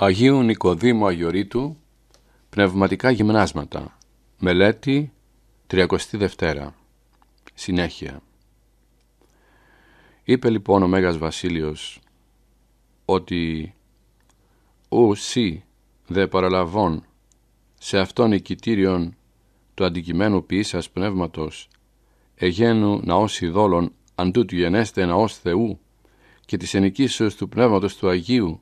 Αγίου Νικοδήμου Αγιορείτου Πνευματικά γυμνάσματα Μελέτη 32 Συνέχεια Είπε λοιπόν ο Μέγας Βασίλειος ότι ουσί δε παραλαβών σε αυτόν οικητήριον του αντικειμένου ποιήσας πνεύματος εγένου ναός ειδόλων αντούτου γενέστε ναός Θεού και της ενικήσεως του πνεύματος του Αγίου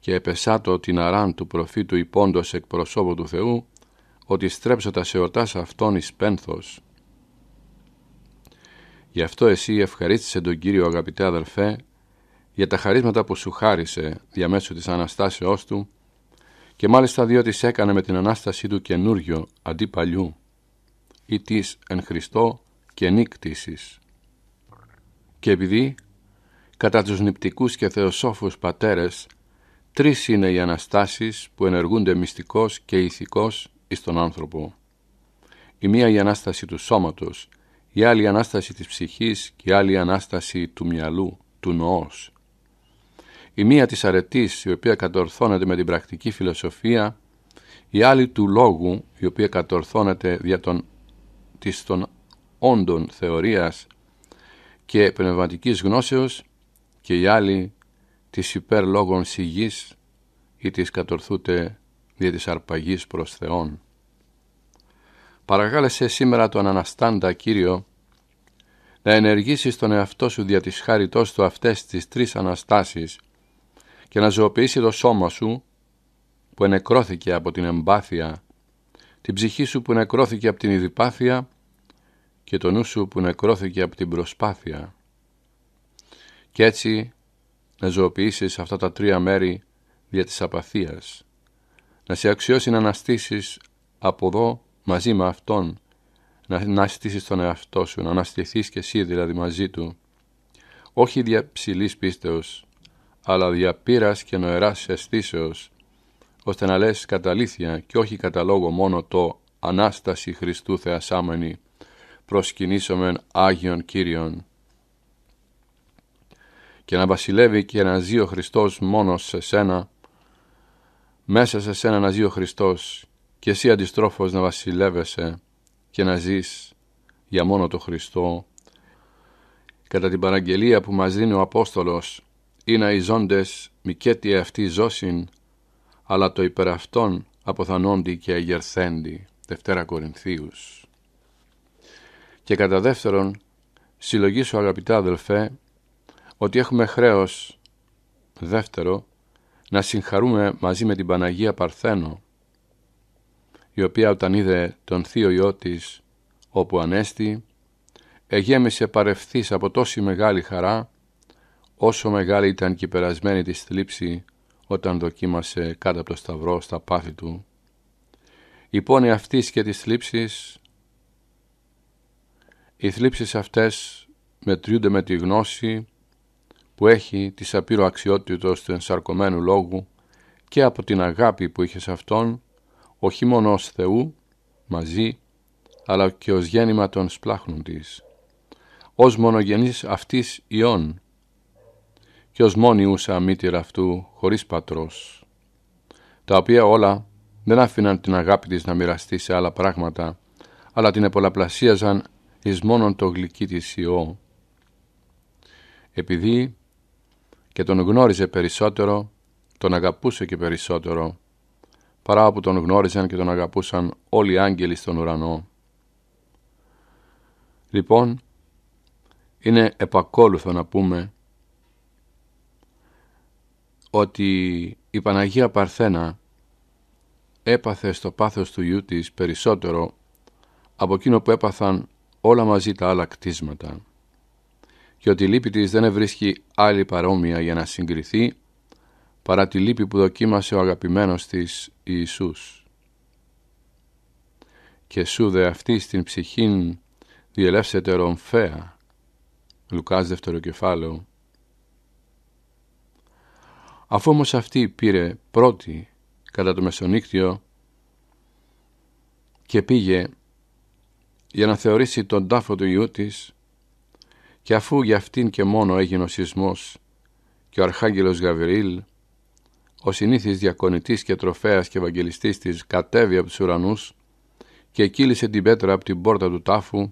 και επεσάτω την αράν του προφήτου υπόντος εκ προσώπου του Θεού, ότι στρέψω σε σεωτάς αυτόν εις πένθος. Γι' αυτό εσύ ευχαρίστησε τον Κύριο αγαπητέ αδελφέ, για τα χαρίσματα που σου χάρισε διαμέσου της Αναστάσεώς Του και μάλιστα διότι σε έκανε με την Ανάστασή Του καινούργιο αντί παλιού ή της εν Χριστώ και νύκτησης. Και επειδή κατά τους νηπτικούς και θεοσόφους πατέρες Τρεις είναι οι Αναστάσεις που ενεργούνται μυστικός και ηθικός εις τον άνθρωπο. Η μία η Ανάσταση του σώματος, η άλλη η Ανάσταση της ψυχής και η άλλη η Ανάσταση του μυαλού, του νοός. Η μία της αρετής, η οποία κατορθώνεται με την πρακτική φιλοσοφία, η άλλη του λόγου, η οποία κατορθώνεται δια των, της των όντων θεωρίας και πνευματικής γνώσεως και η άλλη της υπέρ λόγων σιγής ή της κατορθούτε δια της αρπαγής προς Θεόν. Παραγάλεσε σήμερα τον Αναστάντα Κύριο να ενεργήσεις τον εαυτό σου δια της χάριτός του αυτές τις τρεις Αναστάσεις και να ζωοποιήσει το σώμα σου που ενεκρώθηκε από την εμπάθεια, την ψυχή σου που ενεκρώθηκε από την ειδιπάθεια και το νου σου που ενεκρώθηκε από την προσπάθεια. Κι έτσι να ζωοποιήσεις αυτά τα τρία μέρη δια της απαθίας, να σε αξιώσει να αναστήσεις από εδώ μαζί με Αυτόν, να αναστήσεις τον εαυτό σου, να αναστηθείς και εσύ δηλαδή μαζί Του, όχι δια ψηλής πίστεως, αλλά δια πείρας και νοεράς αισθήσεως, ώστε να λες κατά και όχι κατά λόγο μόνο το «Ανάσταση Χριστού Θεασάμενη, προσκυνήσομεν Άγιον Κύριον» και να βασιλεύει και να ζει ο Χριστός μόνος σε σένα, μέσα σε σένα να ζει ο Χριστός και εσύ αντιστρόφως να βασιλεύεσαι και να ζεις για μόνο το Χριστό. Κατά την παραγγελία που μας δίνει ο Απόστολος, είναι οι ζώντες μικέτη αυτοί ζώσιν, αλλά το υπεραυτόν αποθανόντι και αγερθέντι. Δευτέρα Κορινθίους. Και κατά δεύτερον, σου αγαπητά αδελφέ, ότι έχουμε χρέος δεύτερο να συγχαρούμε μαζί με την Παναγία Παρθένο η οποία όταν είδε τον θείο Υιό της όπου ανέστη εγέμισε παρευθύς από τόση μεγάλη χαρά όσο μεγάλη ήταν και η περασμένη της θλίψη όταν δοκίμασε κάτω από το σταυρό στα πάθη του. Η πόνη αυτής και της θλίψης, οι θλίψεις αυτές μετριούνται με τη γνώση που έχει τη σαπύρο αξιότητα του ενσαρκωμένου λόγου και από την αγάπη που είχε σε Αυτόν, όχι μόνο ως Θεού, μαζί, αλλά και ως γέννημα των σπλάχνων της, ως μονογενής αυτής ιών και ως μόνιουσα μύτηρα αυτού χωρίς πατρός, τα οποία όλα δεν άφηναν την αγάπη της να μοιραστεί σε άλλα πράγματα, αλλά την επολαπλασίαζαν εις μόνον το γλυκί της ιό. Επειδή και τον γνώριζε περισσότερο, τον αγαπούσε και περισσότερο, παρά που τον γνώριζαν και τον αγαπούσαν όλοι οι άγγελοι στον ουρανό. Λοιπόν, είναι επακόλουθο να πούμε ότι η Παναγία Παρθένα έπαθε στο πάθος του γιού της περισσότερο από εκείνο που έπαθαν όλα μαζί τα άλλα κτίσματα και ότι η λύπη της δεν ευρίσκει άλλη παρόμοια για να συγκριθεί παρά τη λύπη που δοκίμασε ο αγαπημένος της Ιησούς. Και σου δε αυτή στην ψυχήν διελεύσεται Ρομφέα, Λουκάς δεύτερο κεφάλαιο. Αφού όμως αυτή πήρε πρώτη κατά το μεσονύκτιο και πήγε για να θεωρήσει τον τάφο του γιού της και αφού για αυτήν και μόνο έγινε ο σεισμός και ο Αρχάγγελος Γαβριήλ, ο συνήθις διακονητής και τροφέας και ευαγγελιστής της κατέβη από τους ουρανούς και κύλησε την πέτρα από την πόρτα του τάφου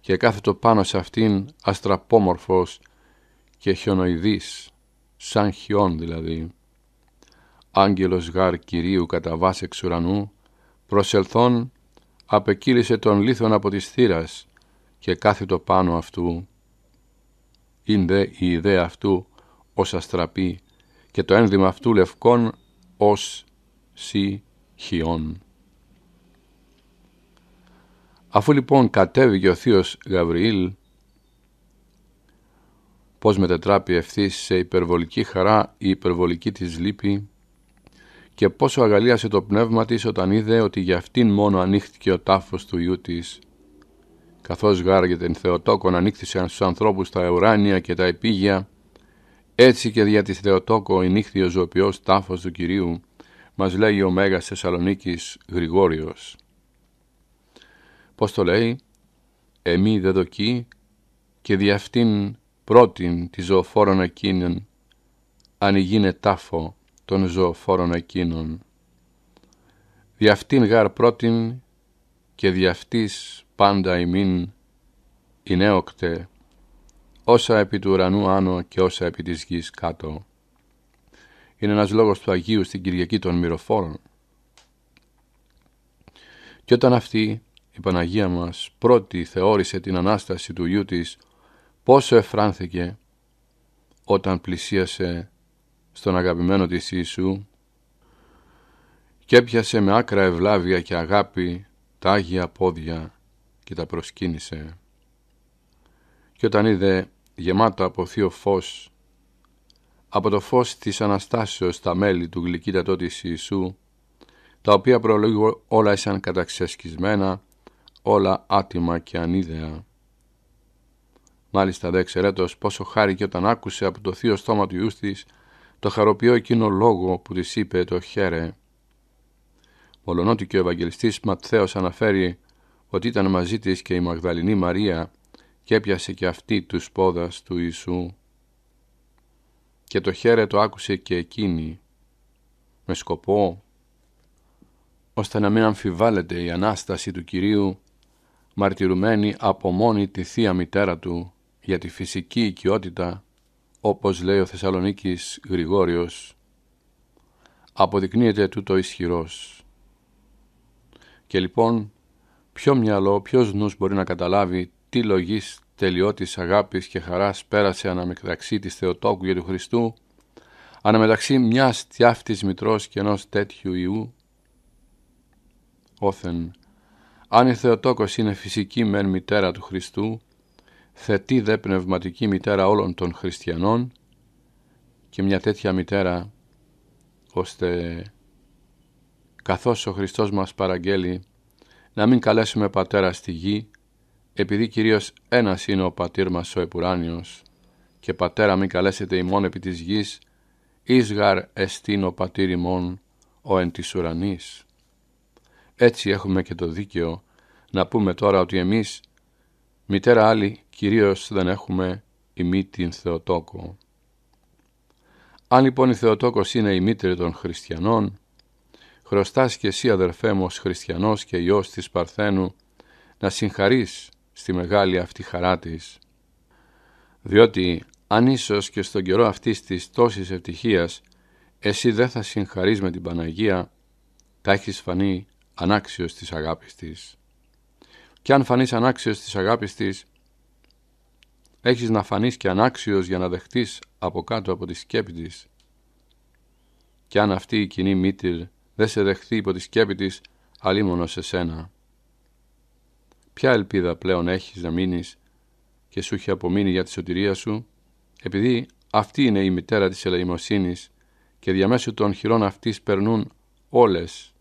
και κάθετο πάνω σε αυτήν αστραπόμορφος και χιονοειδής, σαν χιόν δηλαδή. Άγγελος γάρ Κυρίου κατά βάση εξ ουρανού, προσελθόν απεκύλησε τον λίθον από της θύρας και κάθετο πάνω αυτού είναι δε η ιδέα αυτού ως αστραπή και το ένδυμα αυτού λευκόν ως σι Αφού λοιπόν κατέβηκε ο θείος Γαβριήλ, πώς μετετράπει ευθύς σε υπερβολική χαρά η υπερβολική της λύπη και πόσο αγαλίασε το πνεύμα της όταν είδε ότι για αυτήν μόνο ανοίχτηκε ο τάφος του ιού της καθώς γάραγε την Θεοτόκον ανήκθησαν στους ανθρώπους τα ουράνια και τα επίγεια, έτσι και δια της Θεοτόκο η νύχθη ο ζωοποιός τάφος του Κυρίου, μας λέει ο Μέγας Θεσσαλονίκης Γρηγόριος. Πώς το λέει, «Εμεί δεδοκεί και δι' αυτήν πρώτην τη ζωοφόρων εκείνων, γίνεται τάφο των ζωοφόρων εκείνων. Δι' αυτήν γάρ πρώτην και δι' αυτής πάντα ημίν νέοκτε, όσα επί του ουρανού άνω και όσα επί της γης κάτω. Είναι ένας λόγος του Αγίου στην Κυριακή των Μυροφόρων. Και όταν αυτή η Παναγία μας πρώτη θεώρησε την Ανάσταση του γιου της, πόσο εφράνθηκε όταν πλησίασε στον αγαπημένο της Ιησού και έπιασε με άκρα ευλάβεια και αγάπη τα Άγια πόδια και τα προσκύνησε. Και όταν είδε γεμάτα από θείο φως, από το φως της Αναστάσεως τα μέλη του γλυκύτα τότε Ιησού, τα οποία προλογίγω όλα ήσαν καταξεσκισμένα, όλα άτιμα και ανίδεα. Μάλιστα δε εξαιρέτως πόσο χάρη και όταν άκουσε από το θείο στόμα του Ιούς της το χαροποιό εκείνο λόγο που της είπε το χέρε. Μολονότι και ο Ευαγγελιστής Ματθαίος αναφέρει ότι ήταν μαζί της και η Μαγδαληνή Μαρία και έπιασε και αυτή τους πόδας του Ιησού και το το άκουσε και εκείνη με σκοπό ώστε να μην αμφιβάλλεται η Ανάσταση του Κυρίου μαρτυρουμένη από μόνη τη Θεία Μητέρα Του για τη φυσική οικειότητα όπως λέει ο Θεσσαλονίκης Γρηγόριος αποδεικνύεται τούτο ισχυρός. Και λοιπόν Ποιο μυαλό, ποιος νους μπορεί να καταλάβει τι λογής τελειώτης αγάπης και χαράς πέρασε αναμεταξύ της Θεοτόκου για του Χριστού, αναμεταξύ μιας τιάφτης μητρός και ενός τέτοιου Ιού. Όθεν, αν η Θεοτόκος είναι φυσική μεν μητέρα του Χριστού, θετή δε πνευματική μητέρα όλων των χριστιανών και μια τέτοια μητέρα, ώστε καθώς ο Χριστός μας παραγγέλει να μην καλέσουμε πατέρα στη γη, επειδή κυρίως ένας είναι ο πατήρ μας ο επουράνιος, και πατέρα μην καλέσετε ημών επί της γης, ίσγαρ εστίν ο πατήρ ημών, ο εν της ουρανής. Έτσι έχουμε και το δίκαιο να πούμε τώρα ότι εμείς, μητέρα άλλη, κυρίως δεν έχουμε ημί την Θεοτόκο. Αν λοιπόν η Θεοτόκος είναι η μήτρη των χριστιανών, χρωστάς και εσύ αδερφέ μου ως χριστιανός και ιός της Παρθένου να συγχαρείς στη μεγάλη αυτή χαρά της. Διότι αν ίσως και στον καιρό αυτής της τόσης ευτυχίας εσύ δεν θα συγχαρείς με την Παναγία, τα έχεις φανεί ανάξιος της αγάπης της. Και αν φανείς ανάξιος της αγάπης της, έχεις να φανείς και ανάξιος για να δεχτείς από κάτω από τη σκέπη της. Και αν αυτή η κοινή μήτυρ δεν σε δεχθεί υπό τη σκέπη της, αλίμονο σε σένα. Ποια ελπίδα πλέον έχεις να μείνεις και σου έχει απομείνει για τη σωτηρία σου, επειδή αυτή είναι η μητέρα της ελεημοσύνης και διαμέσου των χειρών αυτής περνούν όλες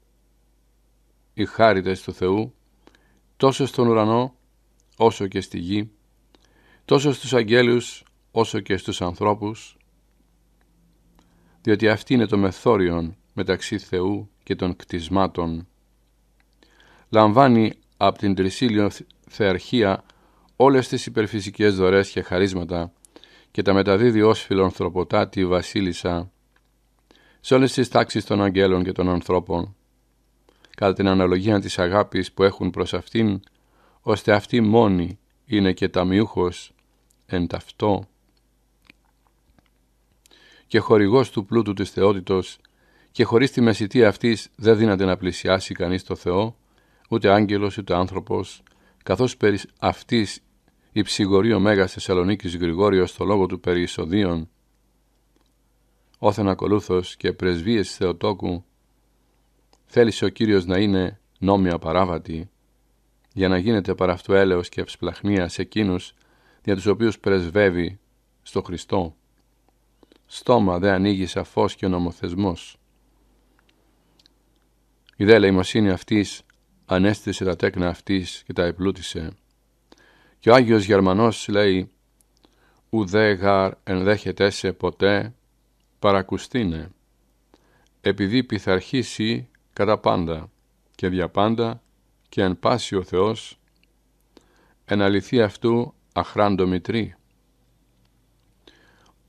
οι χάριτες του Θεού, τόσο στον ουρανό όσο και στη γη, τόσο στους αγγέλους όσο και στους ανθρώπους, διότι αυτή είναι το μεθόριον μεταξύ Θεού και των κτισμάτων. Λαμβάνει από την τρισίλιο θεαρχία όλες τις υπερφυσικές δωρές και χαρίσματα και τα μεταδίδει ως φιλονθρωποτά τη βασίλισσα σε όλες τις τάξεις των αγγέλων και των ανθρώπων κατά την αναλογία της αγάπης που έχουν προς αυτήν ώστε αυτή μόνη είναι και ταμιούχος εν ταυτό και χορηγός του πλούτου της θεότητος και χωρίς τη μεσητή αυτής δεν δύναται να πλησιάσει κανείς το Θεό, ούτε Άγγελος ούτε άνθρωπος, καθώς περί αυτής η ψυγορή ο Μέγας Θεσσαλονίκης Γρηγόριος στο λόγο του περί εισοδίων, όθεν ακολούθως και πρεσβείες Θεοτόκου, θέλησε ο κύριος να είναι νόμια παράβατη, για να γίνεται παρά αυτού έλεος και ευσπλαχνία σε εκείνους για τους οποίους πρεσβεύει στο Χριστό. Στόμα δε ανοίγει σαφώς και ο νομοθεσμός. Η δε ελεημοσύνη αυτής ανέστησε τα τέκνα αυτής και τα επλούτησε. Και ο Άγιος Γερμανός λέει «Ουδέ γαρ ενδέχεται σε ποτέ παρακουστίνε, επειδή πειθαρχήσει κατά πάντα και πάντα και εν πάση ο Θεός, εν αυτού αχράντο μητρή».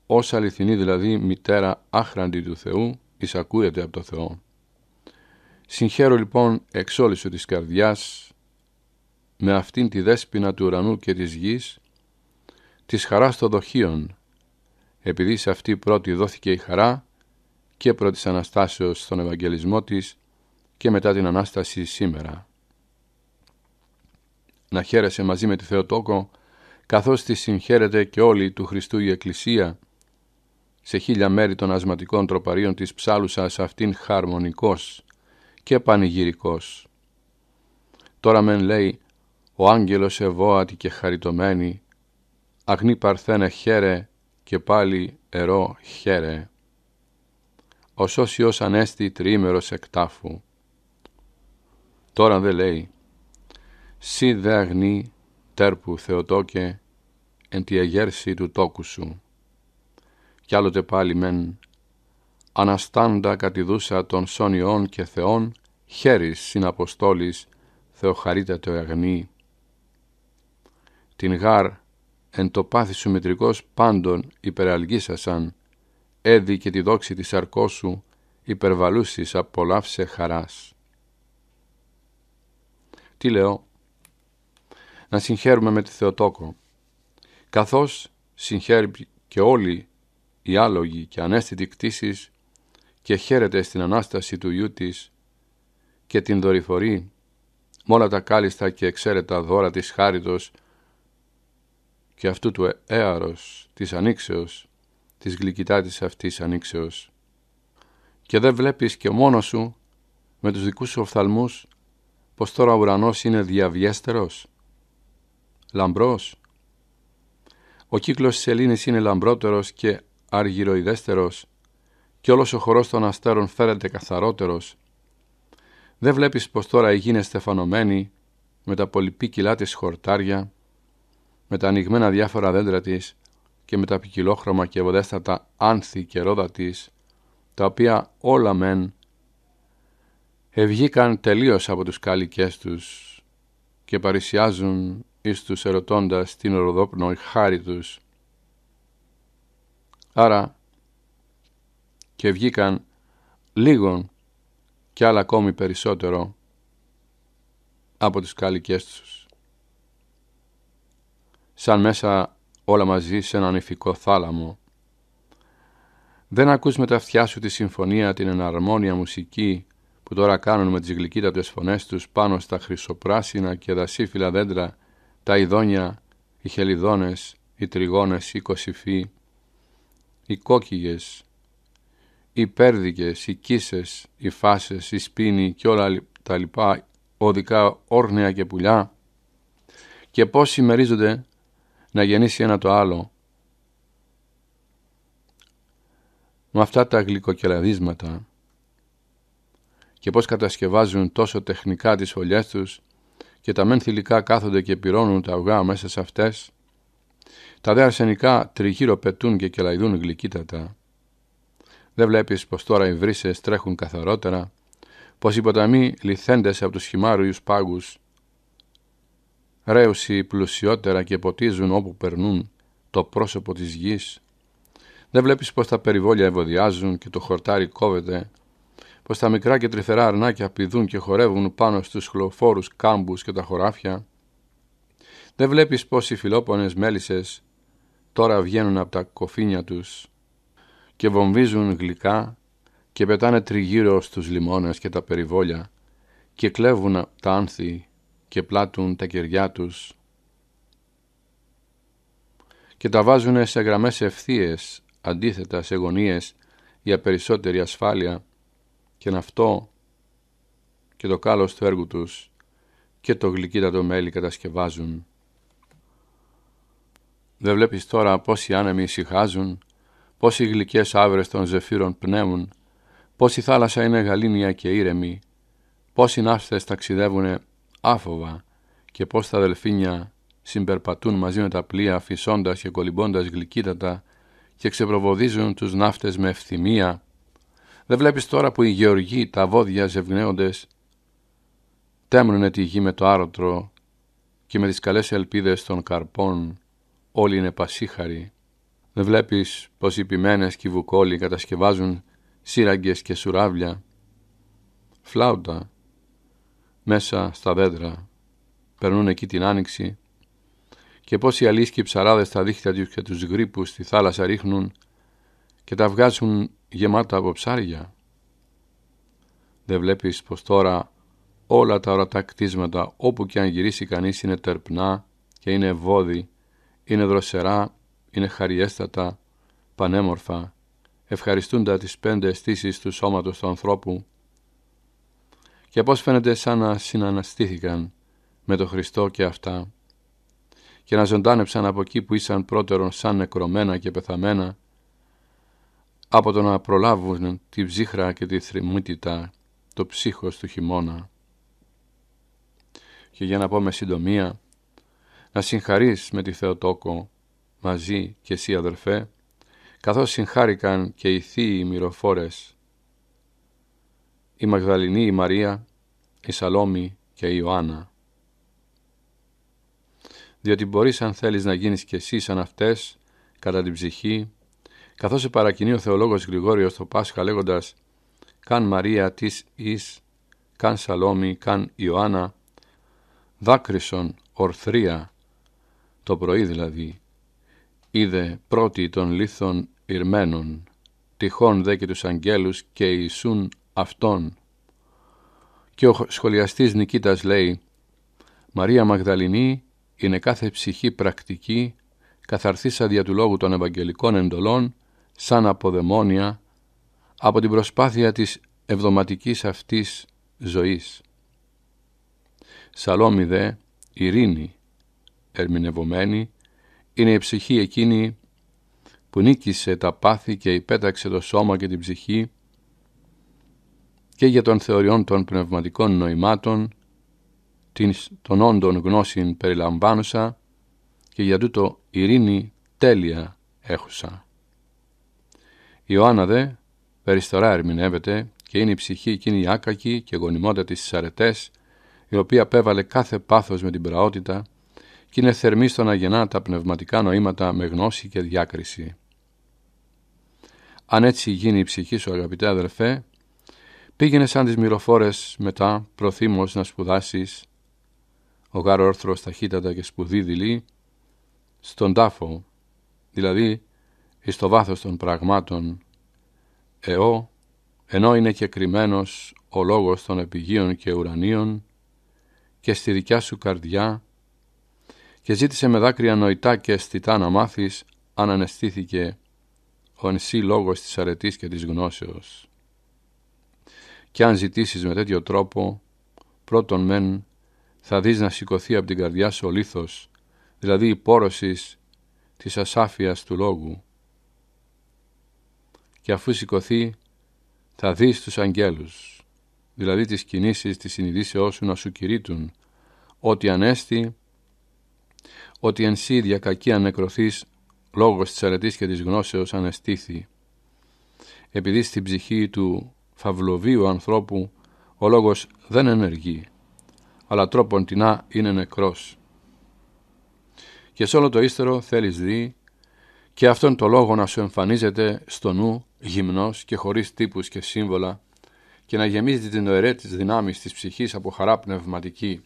Ως αληθινή δηλαδή μητέρα άχραντη του Θεού εισακούεται από το Θεό. Συγχαίρω λοιπόν εξ όλης της καρδιάς με αυτήν τη δέσποινα του ουρανού και της γης της χαράς των δοχείων επειδή σε αυτή πρώτη δόθηκε η χαρά και πρώτη Αναστάσεως στον Ευαγγελισμό της και μετά την Ανάσταση σήμερα. Να χαίρεσαι μαζί με τη Θεοτόκο καθώς τη συγχαίρεται και όλη του Χριστού η Εκκλησία σε χίλια μέρη των ασματικών τροπαρίων της ψάλουσας αυτήν χαρμονικός και πανηγυρικός. Τώρα μεν λέει «Ο άγγελος ευώατη και χαριτωμένη, αγνή παρθένε χαίρε και πάλι ερώ χαίρε». Ο Σώσιος ανέστη τριήμερος εκτάφου. Τώρα δε λέει «Συ δε αγνή τέρπου Θεοτόκε, εν τη αγέρση του τόκου σου». Κι άλλοτε πάλι μεν αναστάντα κατηδούσα των σώνιών και θεών, χέρις συναποστόλης, το αγνή. Την γάρ εν το πάθη σου μητρικός πάντων υπεραλγίσασαν, έδι και τη δόξη της αρκό σου υπερβαλούσης απολαύσε χαράς. Τι λέω, να συγχαίρουμε με τη Θεοτόκο, καθώς συγχαίρει και όλοι οι άλογοι και ανέστητοι κτήσεις και χαίρεται στην Ανάσταση του Ιού της και την δορυφορεί με όλα τα κάλιστα και εξαίρετα δώρα της χάριτος και αυτού του έαρος της Ανήξεως, της της αυτής Ανήξεως. Και δεν βλέπεις και μόνος σου με τους δικούς σου οφθαλμούς πως τώρα ο ουρανός είναι διαβιέστερος, λαμπρός. Ο κύκλος της σελήνης είναι λαμπρότερος και αργυροειδέστερος και όλος ο χορός των αστέρων φέρεται καθαρότερος, δεν βλέπεις πως τώρα η γη στεφανωμένη με τα πολυπίκυλά της χορτάρια, με τα ανοιγμένα διάφορα δέντρα της και με τα ποικιλόχρωμα και ευωδέστατα άνθη και ρόδα της, τα οποία όλα μεν ευγήκαν τελείως από τους κάλικες τους και παρουσιάζουν εις τους ερωτώντας την οροδόπνο η χάρη τους. Άρα και βγήκαν λίγον και άλλα ακόμη περισσότερο από τις καλικές τους. Σαν μέσα όλα μαζί σε έναν ηφικό θάλαμο. Δεν ακούς με τα αυτιά σου τη συμφωνία, την εναρμόνια μουσική που τώρα κάνουν με τις γλυκύτατες φωνές τους πάνω στα χρυσοπράσινα και δασίφυλλα δέντρα, τα ειδόνια, οι χελιδόνες, οι τριγώνες, οι κοσυφοί, οι κόκκιγες, οι πέρδικες, οι κίσες, οι φάσες, οι σπίνοι και όλα τα λοιπά οδικά όρνια και πουλιά και πώς συμμερίζονται να γεννήσει ένα το άλλο με αυτά τα γλυκοκελαδίσματα και πώς κατασκευάζουν τόσο τεχνικά τις φωλιές τους και τα μεν θηλυκά κάθονται και πυρώνουν τα αυγά μέσα σε αυτές, τα δε αρσενικά τριγύρω πετούν και κελαϊδούν γλυκύτατα δεν βλέπεις πως τώρα οι βρύσες τρέχουν καθαρότερα, πως οι ποταμοί λιθέντες από τους χυμάριους πάγους, ρέουσι πλουσιότερα και ποτίζουν όπου περνούν το πρόσωπο της γης. Δεν βλέπεις πως τα περιβόλια ευωδιάζουν και το χορτάρι κόβεται, πως τα μικρά και τρυφερά αρνάκια πηδούν και χορεύουν πάνω στους χλωφόρους κάμπους και τα χωράφια. Δεν βλέπεις πως οι φιλόπονες μέλισσες τώρα βγαίνουν από τα κοφίνια τους και βομβίζουν γλυκά και πετάνε τριγύρω στους λιμόνες και τα περιβόλια και κλέβουν τα άνθη και πλάτουν τα κεριά τους και τα βάζουν σε γραμμές ευθείες, αντίθετα σε γωνίες για περισσότερη ασφάλεια και αυτό και το κάλος του έργου τους και το γλυκύτατο μέλι κατασκευάζουν. Δεν βλέπεις τώρα πόσοι άνεμοι ησυχάζουν πώς οι γλυκές άβρες των ζεφύρων πνέουν, πώς η θάλασσα είναι γαλήνια και ήρεμη, πώς οι ναύστες ταξιδεύουν άφοβα και πώς τα δελφίνια συμπερπατούν μαζί με τα πλοία φυσώντας και κολυμπώντας γλυκύτατα και ξεπροβοδίζουν τους ναύτες με ευθυμία. Δεν βλέπεις τώρα που οι γεωργοί τα βόδια ζευγνέοντες τέμνουνε τη γη με το άρωτρο και με τις καλές ελπίδες των καρπών όλοι είναι πασίχαροι. Δεν βλέπεις πως οι ποιμένες και οι βουκόλοι κατασκευάζουν σύραγγες και σουράβλια, φλάουτα, μέσα στα δέντρα, περνούν εκεί την άνοιξη και πως οι οι ψαράδες τα δίχτυα τους και τους γρήπους στη θάλασσα ρίχνουν και τα βγάζουν γεμάτα από ψάρια. Δεν βλέπεις πως τώρα όλα τα ορατά κτίσματα όπου και αν γυρίσει κανείς είναι τερπνά και είναι βόδι, είναι δροσερά είναι χαριέστατα, πανέμορφα, ευχαριστούντα τις πέντε αισθήσεις του σώματος του ανθρώπου και πώς φαίνεται σαν να συναναστήθηκαν με τον Χριστό και αυτά και να ζωντάνεψαν από εκεί που ήσαν πρώτερον σαν νεκρωμένα και πεθαμένα από το να προλάβουν τη ψύχρα και τη θρημύτητα το ψύχος του χειμώνα. Και για να πω με συντομία, να συγχαρείς με τη Θεοτόκο μαζί και εσύ αδερφέ, καθώς συγχάρηκαν και οι θείοι μυροφόρες, η Μαγδαληνή η Μαρία, η Σαλόμη και η Ιωάννα. Διότι μπορείς αν θέλεις να γίνεις και εσύ σαν αυτές, κατά την ψυχή, καθώς σε παρακινεί ο θεολόγος Γρηγόριος το Πάσχα λέγοντας «Καν Μαρία της εις, καν Σαλόμη, καν Ιωάννα, δάκρυσον ορθρία, το πρωί δηλαδή, είδε πρώτη των λίθων ηρμένων, τυχόν δε και τους αγγέλους και ισούν αυτών. Και ο σχολιαστής Νικήτας λέει «Μαρία Μαγδαληνή είναι κάθε ψυχή πρακτική, καθαρθήσα δια του λόγου των Ευαγγελικών εντολών, σαν αποδαιμόνια, από την προσπάθεια της εβδοματικής αυτής ζωής. Σαλόμιδε ειρήνη, ερμηνευωμένη είναι η ψυχή εκείνη που νίκησε τα πάθη και υπέταξε το σώμα και την ψυχή και για των θεωριών των πνευματικών νοημάτων, των όντων γνώσιν περιλαμβάνουσα και για τούτο ειρήνη τέλεια έχουσα. Η Ιωάννα δε περιστορά ερμηνεύεται και είναι η ψυχή εκείνη η άκακη και γονιμότατη στις αρετές, η οποία πέβαλε κάθε πάθος με την πραότητα και είναι θερμή στο να γεννά τα πνευματικά νοήματα με γνώση και διάκριση. Αν έτσι γίνει η ψυχή σου, αγαπητέ αδερφέ, πήγαινε σαν τις μυροφόρες μετά, προθύμως να σπουδάσεις, ο γάρο όρθρος ταχύτατα και σπουδή δειλή, στον τάφο, δηλαδή εις το βάθος των πραγμάτων, εώ, ενώ είναι και κρυμμένος ο λόγος των επιγείων και ουρανίων, και στη δικιά σου καρδιά και ζήτησε με δάκρυα νοητά και αισθητά να μάθεις αν αναισθήθηκε ο ενσύ λόγος της αρετής και της γνώσεως. Και αν ζητήσεις με τέτοιο τρόπο, πρώτον μεν θα δεις να σηκωθεί από την καρδιά σου ο λίθος, δηλαδή η πόρωσης της ασάφειας του λόγου. Και αφού σηκωθεί, θα δεις τους αγγέλους, δηλαδή τις κινήσεις της συνειδήσεώς σου να σου κηρύττουν, ότι ανέστη ότι εν σύδια κακή ανεκρωθείς, λόγος της αρετής και της γνώσεως ανεστήθη. Επειδή στην ψυχή του φαυλοβίου ανθρώπου ο λόγος δεν ενεργεί, αλλά τρόπον τεινά είναι νεκρός. Και σε όλο το ύστερο θέλεις δει και αυτόν το λόγο να σου εμφανίζεται στο νου γυμνός και χωρίς τύπους και σύμβολα και να γεμίζει την ωραία της δυνάμεις της ψυχής από χαρά πνευματική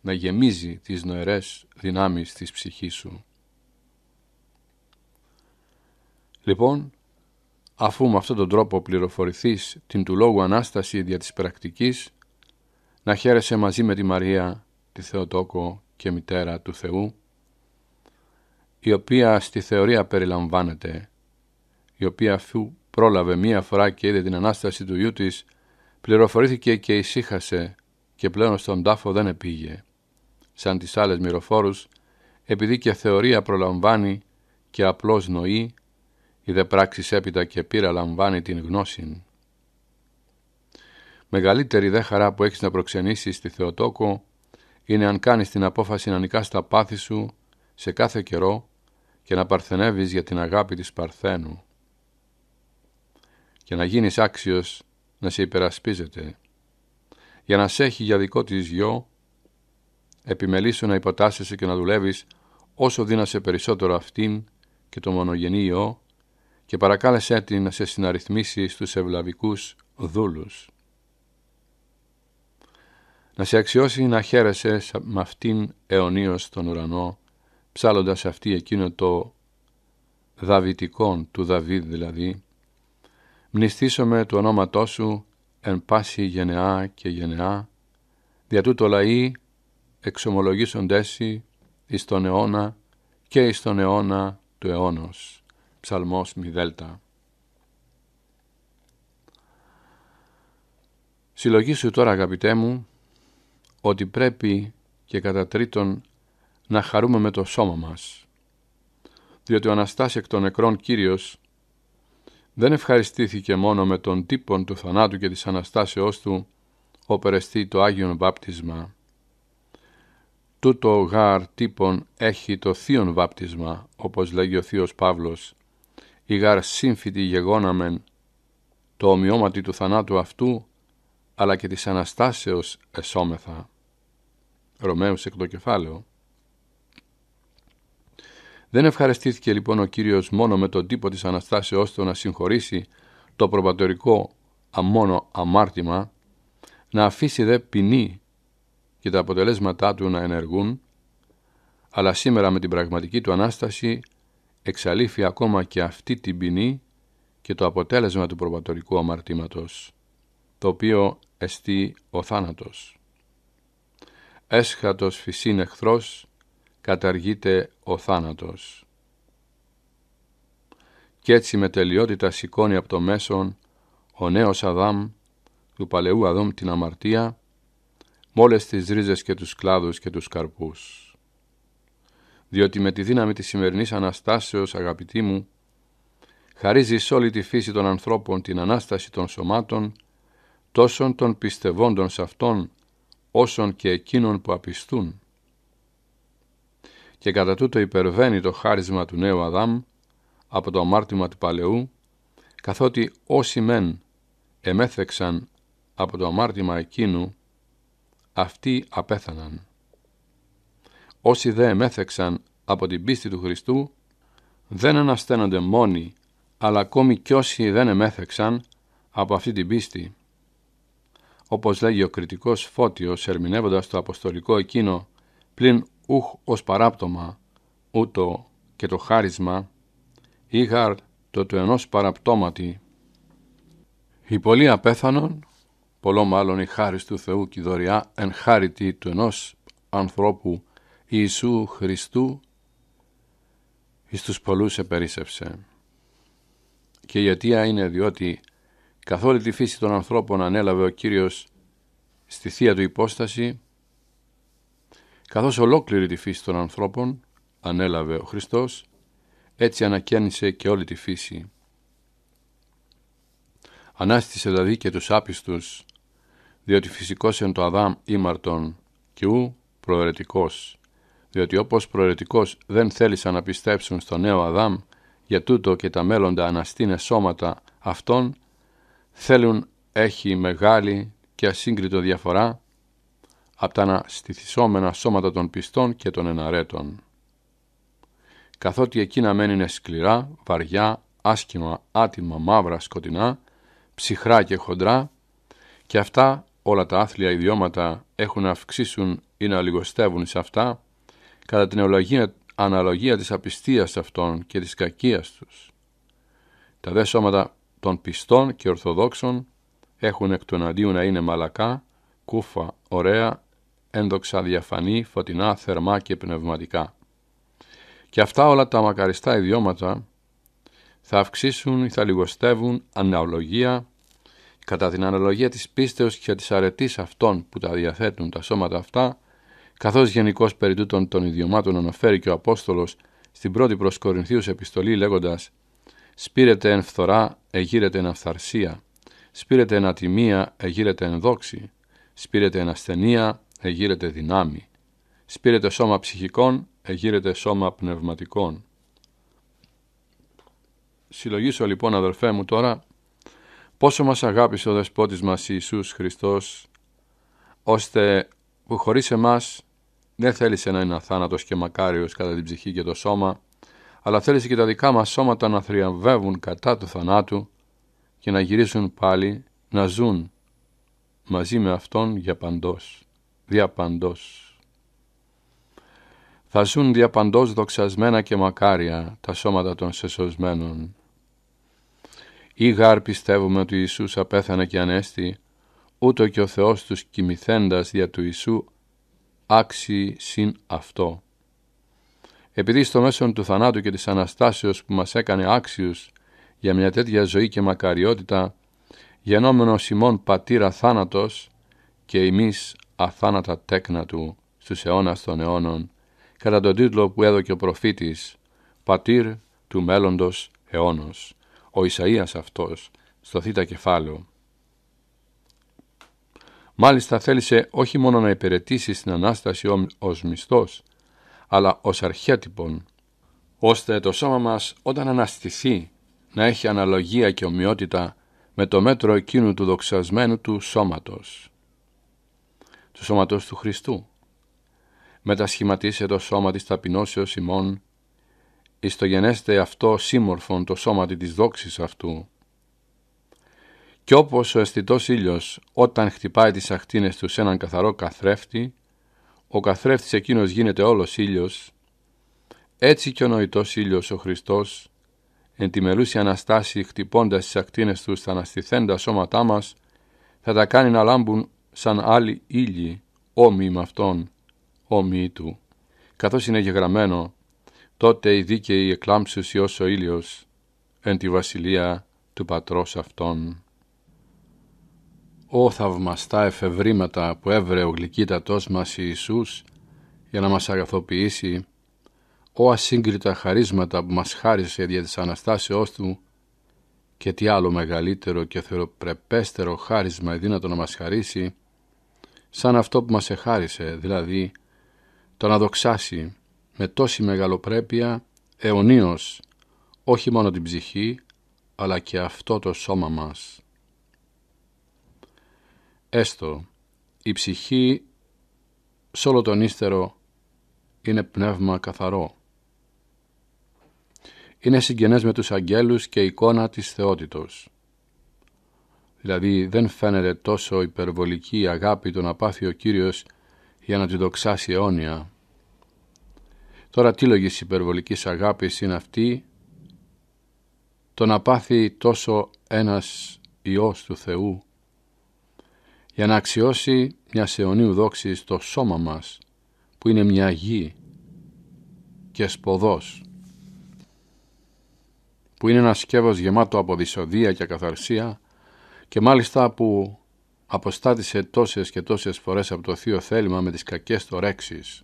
να γεμίζει τις νοερές δυνάμεις της ψυχής σου. Λοιπόν, αφού με αυτόν τον τρόπο πληροφορηθείς την του λόγου Ανάσταση δια της πρακτικής, να χαίρεσαι μαζί με τη Μαρία, τη Θεοτόκο και Μητέρα του Θεού, η οποία στη θεωρία περιλαμβάνεται, η οποία αφού πρόλαβε μία φορά και είδε την Ανάσταση του γιου της, πληροφορήθηκε και ησύχασε και πλέον στον τάφο δεν επήγε σαν τις άλλες μυροφόρους, επειδή και θεωρία προλαμβάνει και απλώς νοεί, η δε πράξης έπειτα και πείρα λαμβάνει την γνώση. Μεγαλύτερη δε χαρά που έχεις να προξενήσεις στη Θεοτόκο είναι αν κάνεις την απόφαση να νικάς τα πάθη σου σε κάθε καιρό και να παρθενεύεις για την αγάπη της Παρθένου και να γίνεις άξιος να σε υπερασπίζεται για να σε έχει για δικό της γιο επιμελήσου να υποτάσσεσαι και να δουλεύεις όσο δύνασε περισσότερο αυτήν και το μονογενή και παρακάλεσέ την να σε συναριθμίσει στους ευλαβικούς δούλους. Να σε αξιώσει να χαίρεσαι με αυτήν αιωνίως τον ουρανό, ψάλλοντας αυτή εκείνο το Δαβητικόν του Δαβίδ δηλαδή, μνηστήσομαι το ονόματός σου εν πάση γενεά και γενεά, δια τούτο λαοί εξομολογήσοντες εις τον αιώνα και εις τον αιώνα του αιώνος. Ψαλμός Συλλογή Συλλογήσου τώρα αγαπητέ μου ότι πρέπει και κατά τρίτον να χαρούμε με το σώμα μας διότι ο Αναστάσει εκ των νεκρών Κύριος δεν ευχαριστήθηκε μόνο με τον τύπον του θανάτου και της Αναστάσεώς του όπερεστη το Άγιον Βάπτισμα τούτο γάρ τύπον έχει το θείον βάπτισμα, όπως λέγει ο θείος Παύλος, η γάρ σύμφυτη γεγόναμεν το ομοιώματι του θανάτου αυτού, αλλά και της Αναστάσεως εσώμεθα. Ρωμαίους εκ το κεφάλαιο. Δεν ευχαριστήθηκε λοιπόν ο Κύριος μόνο με τον τύπο της Αναστάσεώς του να συγχωρήσει το προπατορικό αμόνο αμάρτημα, να αφήσει δε ποινή και τα αποτελέσματά του να ενεργούν, αλλά σήμερα με την πραγματική του Ανάσταση εξαλείφει ακόμα και αυτή την ποινή και το αποτέλεσμα του προβατορικού αμαρτήματος, το οποίο εστί ο θάνατος. Έσχατος φυσίν εχθρός, καταργείται ο θάνατος. Κι έτσι με τελειότητα σηκώνει από το μέσον ο νέος Αδάμ του παλαιού Αδάμ την αμαρτία με όλες τις ρίζες και τους κλάδους και τους καρπούς. Διότι με τη δύναμη της σημερινής Αναστάσεως, αγαπητοί μου, χαρίζει σε όλη τη φύση των ανθρώπων την Ανάσταση των σωμάτων, τόσων των πιστευόντων σε Αυτόν, όσων και εκείνων που απιστούν. Και κατά τούτο υπερβαίνει το χάρισμα του νέου Αδάμ από το αμάρτημα του παλαιού, καθότι όσοι μεν εμέθεξαν από το αμάρτημα εκείνου αυτοί απέθαναν. Όσοι δε εμέθεξαν από την πίστη του Χριστού, δεν ανασταίνονται μόνοι, αλλά ακόμη κι όσοι δεν εμέθεξαν από αυτή την πίστη. Όπως λέγει ο κριτικός Φώτιος, ερμηνεύοντας το αποστολικό εκείνο, πλην ουχ ως παράπτωμα, ούτω και το χάρισμα, ήγαρ το του ενός παραπτώματι. Οι πολλοί απέθανον πολλό μάλλον η χάρις του Θεού και η δωριά εν χάριτη του ενός ανθρώπου Ιησού Χριστού εις τους πολλούς επερίσευσε. Και η αιτία είναι διότι καθ' όλη τη φύση των ανθρώπων ανέλαβε ο Κύριος στη θεία του υπόσταση, καθώς ολόκληρη τη φύση των ανθρώπων ανέλαβε ο Χριστός, έτσι ανακαίνισε και όλη τη φύση. Ανάστησε δηλαδή και τους άπιστους διότι φυσικός εν το Αδάμ ήμαρτον και ου προαιρετικός. Διότι όπως προαιρετικός δεν θέλησαν να πιστέψουν στο νέο Αδάμ, για τούτο και τα μέλλοντα αναστήνε σώματα αυτών, θέλουν έχει μεγάλη και ασύγκριτο διαφορά από τα αναστηθισόμενα σώματα των πιστών και των εναρέτων. Καθότι εκείνα μένουν σκληρά, βαριά, άσχημα, άτιμα, μαύρα, σκοτεινά, ψυχρά και χοντρά, και αυτά όλα τα άθλια ιδιώματα έχουν να αυξήσουν ή να λιγοστεύουν σε αυτά, κατά την αναλογία της απιστίας αυτών και της κακίας τους. Τα δε σώματα των πιστών και ορθοδόξων έχουν εκ των αντίου να είναι μαλακά, κούφα, ωραία, ένδοξα, διαφανή, φωτεινά, θερμά και πνευματικά. Και αυτά όλα τα μακαριστά ιδιώματα θα αυξήσουν ή θα λιγοστεύουν αναλογία Κατά την αναλογία της πίστεως και της αρετής αυτών που τα διαθέτουν τα σώματα αυτά, καθώς γενικώς περί τούτων των ιδιωμάτων αναφέρει και ο Απόστολος στην πρώτη προς Κορινθίους επιστολή λέγοντας σπήρεται εν φθορά, εγείρεται εν αυθαρσία, σπήρετε εν ατιμία, εγείρεται εν δόξη, σπήρετε εν ασθενία, εγείρεται δυνάμει, σπήρεται σώμα ψυχικών, εγείρεται σώμα πνευματικών». Συλλογήσω λοιπόν αδερφέ μου τώρα πόσο μας αγάπησε ο Δεσπότης μας Ιησούς Χριστός, ώστε που χωρίς εμάς δεν θέλησε να είναι αθάνατος και μακάριος κατά την ψυχή και το σώμα, αλλά θέλησε και τα δικά μας σώματα να θριαμβεύουν κατά του θανάτου και να γυρίσουν πάλι να ζουν μαζί με Αυτόν για παντός, δια παντός. Θα ζουν διαπαντός δοξασμένα και μακάρια τα σώματα των σεσωσμένων ή γάρ πιστεύουμε ότι Ιησούς απέθανε και ανέστη, ούτω και ο Θεός τους κοιμηθέντας δια του Ιησού άξιοι συν αυτό. Επειδή στο μέσο του θανάτου και της Αναστάσεως που μας έκανε άξιους για μια τέτοια ζωή και μακαριότητα, γενόμενος ημών πατήρα θάνατος και εμείς αθάνατα τέκνα του στους αιώνας των αιώνων, κατά τον τίτλο που έδωκε ο προφήτης «Πατήρ του μέλλοντος αιώνος» ο Ισαΐας αυτός στο θήτα κεφάλαιο. Μάλιστα θέλησε όχι μόνο να υπηρετήσει στην Ανάσταση ως μισθός, αλλά ως αρχέτυπον, ώστε το σώμα μας όταν αναστηθεί να έχει αναλογία και ομοιότητα με το μέτρο εκείνου του δοξασμένου του σώματος, του σώματος του Χριστού. Μετασχηματίσε το σώμα της ταπεινώσεως ημών εις γενέστε αυτό σύμμορφον το σώματι της δόξης αυτού. Κι όπως ο αισθητός ήλιος όταν χτυπάει τις ακτίνες του σε έναν καθαρό καθρέφτη, ο καθρέφτης εκείνος γίνεται όλος ήλιος, έτσι και ο νοητός ήλιος ο Χριστός, εν τη μελούση αναστάση χτυπώντας τις ακτίνες του στα αναστηθέντα σώματά μας, θα τα κάνει να λάμπουν σαν άλλοι ήλιοι, όμοιοι με Αυτόν, όμοιοι Του. Καθώς είναι γεγραμμένο τότε οι δίκαιοι εκλάμψουσι ως ο ήλιος εν τη βασιλεία του πατρός αυτών. Ω θαυμαστά εφευρήματα που έβρε ο γλυκύτατός μας Ιησούς για να μας αγαθοποιήσει, ω ασύγκριτα χαρίσματα που μας χάρισε δια της Αναστάσεώς Του και τι άλλο μεγαλύτερο και θεροπρεπέστερο χάρισμα δύνατο να μας χαρίσει, σαν αυτό που μας εχάρισε, δηλαδή το να δοξάσει με τόση μεγαλοπρέπεια αιωνίως, όχι μόνο την ψυχή, αλλά και αυτό το σώμα μας. Έστω, η ψυχή σ' όλο τον ύστερο είναι πνεύμα καθαρό. Είναι συγγενές με τους αγγέλους και εικόνα της θεότητος. Δηλαδή δεν φαίνεται τόσο υπερβολική η αγάπη τον απάθει ο Κύριος για να τη δοξάσει αιώνια. Τώρα τι λογής υπερβολικής αγάπης είναι αυτή το να πάθει τόσο ένας Υιός του Θεού για να αξιώσει μια αιωνίου δόξης στο σώμα μας που είναι μια γη και σποδός που είναι ένας σκεύος γεμάτο από δυσοδεία και καθαρσία και μάλιστα που αποστάτησε τόσες και τόσες φορές από το θείο θέλημα με τις κακές τορέξεις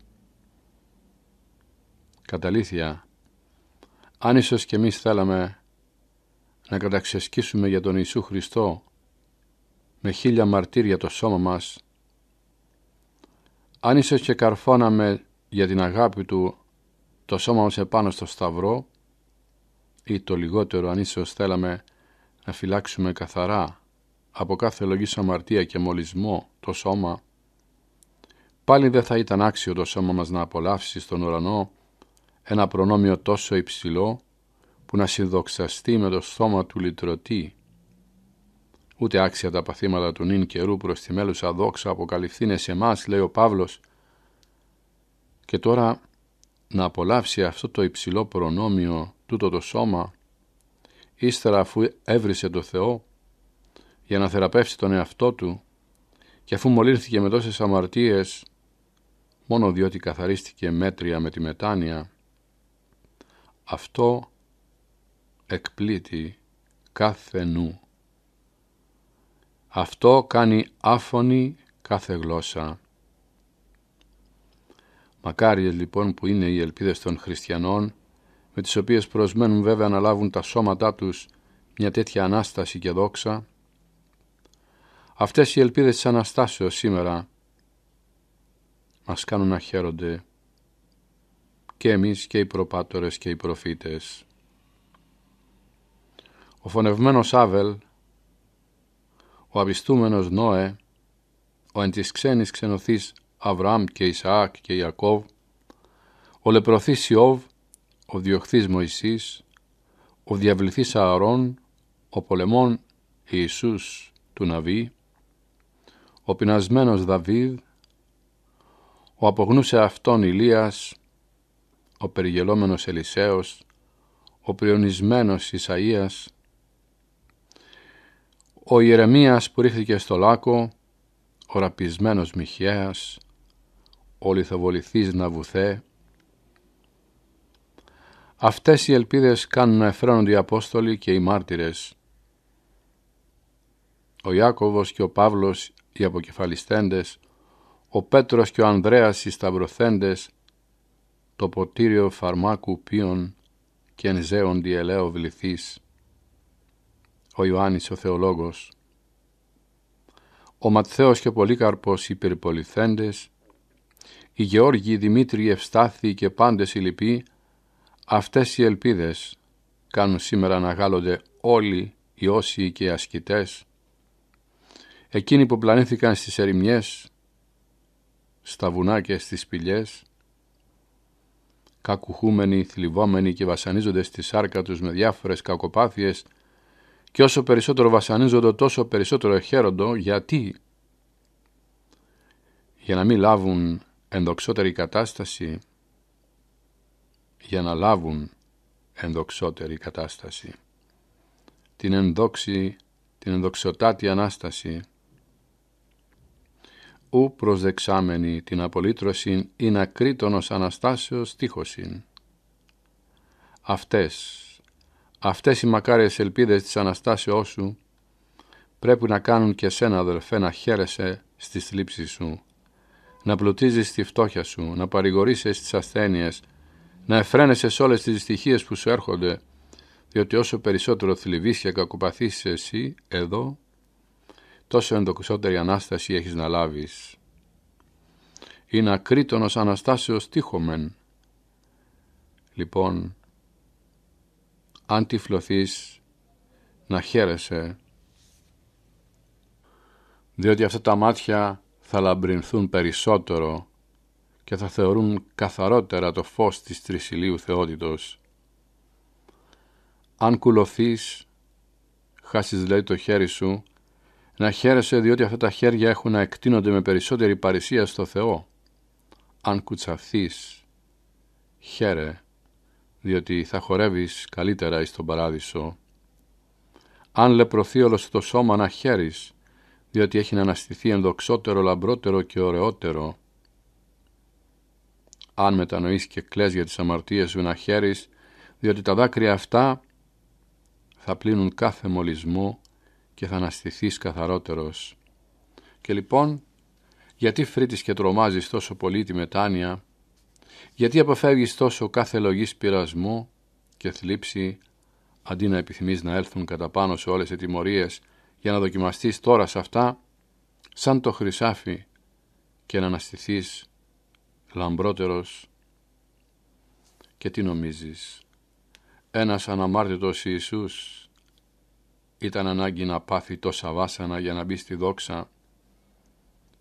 καταλήθεια, αν ίσως και εμείς θέλαμε να καταξεσκίσουμε για τον Ιησού Χριστό με χίλια μαρτύρια το σώμα μας, αν ίσως και καρφώναμε για την αγάπη Του το σώμα μας επάνω στο σταυρό ή το λιγότερο αν ίσως θέλαμε να φυλάξουμε καθαρά από κάθε λογής αμαρτία και μολυσμό το σώμα, πάλι δεν θα ήταν άξιο το σώμα μας να απολαύσει στον ουρανό ένα προνόμιο τόσο υψηλό που να συνδοξαστεί με το στόμα του λυτρωτή. Ούτε άξια τα παθήματα του νυν καιρού προς τη μέλουσα δόξα αποκαλυφθήνε σε μας, λέει ο Παύλος. Και τώρα να απολαύσει αυτό το υψηλό προνόμιο τούτο το σώμα, ύστερα αφού έβρισε το Θεό, για να θεραπεύσει τον εαυτό του και αφού μολύνθηκε με τόσες αμαρτίες, μόνο διότι καθαρίστηκε μέτρια με τη μετάνοια, αυτό εκπλήττει κάθε νου. Αυτό κάνει άφωνη κάθε γλώσσα. Μακάριες λοιπόν που είναι οι ελπίδες των χριστιανών, με τις οποίες προσμένουν βέβαια να λάβουν τα σώματά τους μια τέτοια Ανάσταση και δόξα, αυτές οι ελπίδες της Αναστάσεως σήμερα μας κάνουν να χαίρονται και εμείς και οι προπάτορες και οι προφήτες. Ο φωνευμένος Άβελ, ο απιστούμενος Νόε, ο εν της ξένης Αβραάμ και Ισαάκ και Ιακώβ, ο λεπροθής Ιώβ, ο διοχθής Μωυσής, ο διαβληθής Ααρών, ο πολεμών Ιησούς του Ναβί, ο πεινασμένος Δαβίδ, ο απογνούσε αυτόν Ηλίας, ο περιγελόμενος Ελισέος, ο πριονισμένος Ισαΐας, ο Ιερεμίας που ρίχθηκε στο λάκο, ο ραπισμένος Μιχαίας, ο λιθοβοληθής Ναβουθέ. Αυτές οι ελπίδες κάνουν να εφραίνονται οι Απόστολοι και οι μάρτυρες. Ο Ιάκωβος και ο Παύλος οι αποκεφαλιστέντες, ο Πέτρος και ο Ανδρέας οι σταυροθέντες, το ποτήριο φαρμάκου πίον και εν ζέον διελαίο Ο Ιωάννης ο Θεολόγος. Ο Ματθαίος και ο Πολύκαρπος υπερπολιθέντες, οι Γεώργοι, Δημήτρη, Ευστάθη και πάντες οι λοιποί, αυτές οι ελπίδες κάνουν σήμερα να γάλλονται όλοι οι όσοι και οι ασκητές, εκείνοι που πλανήθηκαν στις ερημιές, στα βουνά και στις σπηλιές, κακουχούμενοι, θλιβόμενοι και βασανίζονται στη σάρκα τους με διάφορες κακοπάθειες και όσο περισσότερο βασανίζονται τόσο περισσότερο χαίροντο γιατί για να μην λάβουν ενδοξότερη κατάσταση για να λάβουν ενδοξότερη κατάσταση την ενδόξη, την ενδοξοτάτη Ανάσταση ου προσδεξάμενη την απολύτρωσιν είναι ακρίτονος Αναστάσεως τείχωσιν. Αυτές, αυτές οι μακάριες ελπίδες της Αναστάσεώς σου πρέπει να κάνουν και σένα αδελφέ να χαίρεσαι στις θλίψεις σου, να πλουτίζεις τη φτώχεια σου, να παρηγορήσεις τις ασθένειες, να εφραίνεσαι σε όλες τις δυστυχίες που σου έρχονται, διότι όσο περισσότερο θλιβείς και κακοπαθήσεις εσύ εδώ, τόσο εντοκισότερη Ανάσταση έχεις να λάβεις. Είναι ακρίτονος Αναστάσεως τύχομεν. Λοιπόν, αν τυφλωθείς, να χαίρεσαι, διότι αυτά τα μάτια θα λαμπρινθούν περισσότερο και θα θεωρούν καθαρότερα το φως της Τρισιλίου Θεότητος. Αν κουλωθείς, χάσεις λέει το χέρι σου, να χαίρεσαι διότι αυτά τα χέρια έχουν να εκτείνονται με περισσότερη παρησία στο Θεό. Αν κουτσαφθείς, χαίρε, διότι θα χορεύεις καλύτερα εις τον παράδεισο. Αν λεπρωθεί όλος το σώμα να χαίρεις, διότι έχει να αναστηθεί ενδοξότερο, λαμπρότερο και ωραιότερο. Αν μετανοείς και κλαις για τις αμαρτίες σου να χαίρεις, διότι τα δάκρυα αυτά θα πλύνουν κάθε μολυσμό και θα αναστηθείς καθαρότερος. Και λοιπόν, γιατί φρύτεις και τρομάζεις τόσο πολύ τη μετάνοια, γιατί αποφεύγεις τόσο κάθε λογής πειρασμού και θλίψη, αντί να επιθυμείς να έλθουν κατά πάνω σε όλες οι τιμωρίες για να δοκιμαστείς τώρα σε αυτά, σαν το χρυσάφι και να αναστηθείς λαμπρότερος. Και τι νομίζεις, ένας αναμάρτητος Ιησούς ήταν ανάγκη να πάθει τόσα βάσανα για να μπει στη δόξα,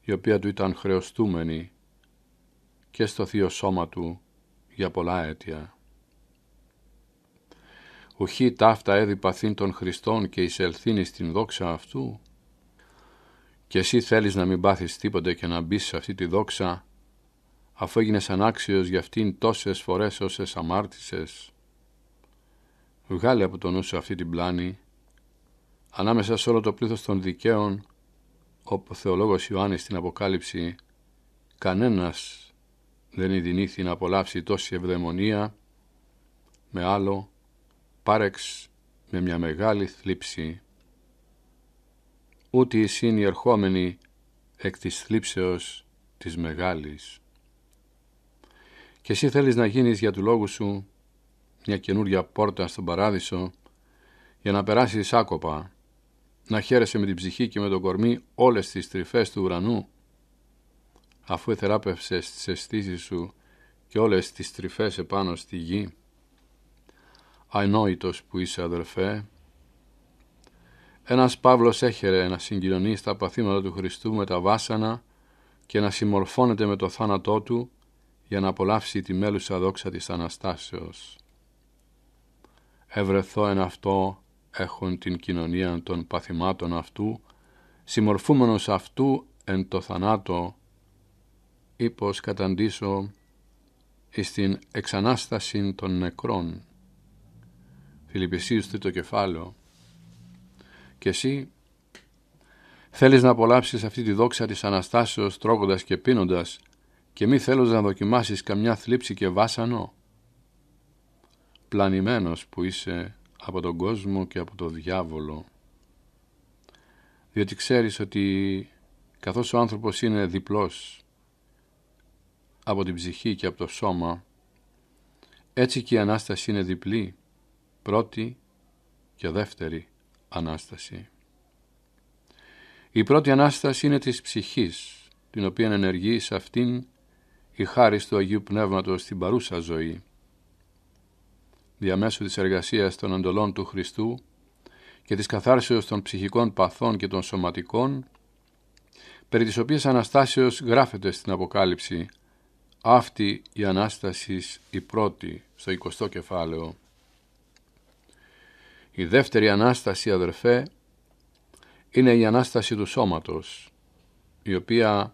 η οποία του ήταν χρεωστούμενη και στο θείο σώμα του για πολλά αίτια. Ουχή ταύτα παθήν των Χριστών και εισελθύνει στην δόξα αυτού, και εσύ θέλεις να μην πάθεις τίποτε και να μπεις σε αυτή τη δόξα, αφού έγινες ανάξιος για αυτήν τόσες φορές όσες αμάρτησες. Βγάλε από το νου σου αυτή την πλάνη Ανάμεσα σε όλο το πλήθος των δικαίων, όπου ο θεολόγος Ιωάννης στην Αποκάλυψη, κανένας δεν ειδινήθη να απολαύσει τόση ευδαιμονία με άλλο πάρεξ με μια μεγάλη θλίψη. Ούτε η σύνη ερχόμενη εκ της θλίψεως της μεγάλης. Και εσύ θέλεις να γίνεις για τους λόγους σου μια καινούρια πόρτα στον παράδεισο για να περάσεις άκοπα να χαίρεσαι με την ψυχή και με τον κορμί όλες τις τρυφές του ουρανού, αφού εθεράπευσες τις αισθήσεις σου και όλες τις τρυφές επάνω στη γη. Αϊνόητος που είσαι αδερφέ, ένας Παύλος έχερε να συγκοινωνεί στα παθήματα του Χριστού με τα βάσανα και να συμμορφώνεται με το θάνατό του για να απολαύσει τη μέλουσα δόξα της Αναστάσεως. Ευρεθώ εν αυτό έχουν την κοινωνία των παθημάτων αυτού, συμμορφούμενος αυτού εν το θανάτο, πως καταντήσω εις την εξανάσταση των νεκρών. Φιλιππισίους τρίτο κεφάλαιο. Και εσύ θέλεις να απολαύσεις αυτή τη δόξα της Αναστάσεως τρώγοντας και πίνοντας και μη θέλω να δοκιμάσεις καμιά θλίψη και βάσανο. Πλανημένος που είσαι από τον κόσμο και από το διάβολο διότι ξέρεις ότι καθώς ο άνθρωπος είναι διπλός από την ψυχή και από το σώμα έτσι και η Ανάσταση είναι διπλή πρώτη και δεύτερη Ανάσταση η πρώτη Ανάσταση είναι της ψυχής την οποία ενεργεί σε αυτήν η χάρη του Αγίου Πνεύματος στην παρούσα ζωή διαμέσου της εργασίας των εντολών του Χριστού και της καθάρσεως των ψυχικών παθών και των σωματικών, περί της οποίας Αναστάσεως γράφεται στην Αποκάλυψη αυτή η Ανάστασης η πρώτη στο 20ο κεφάλαιο. Η δεύτερη Ανάσταση, αδερφέ, είναι η Ανάσταση του σώματος, η οποία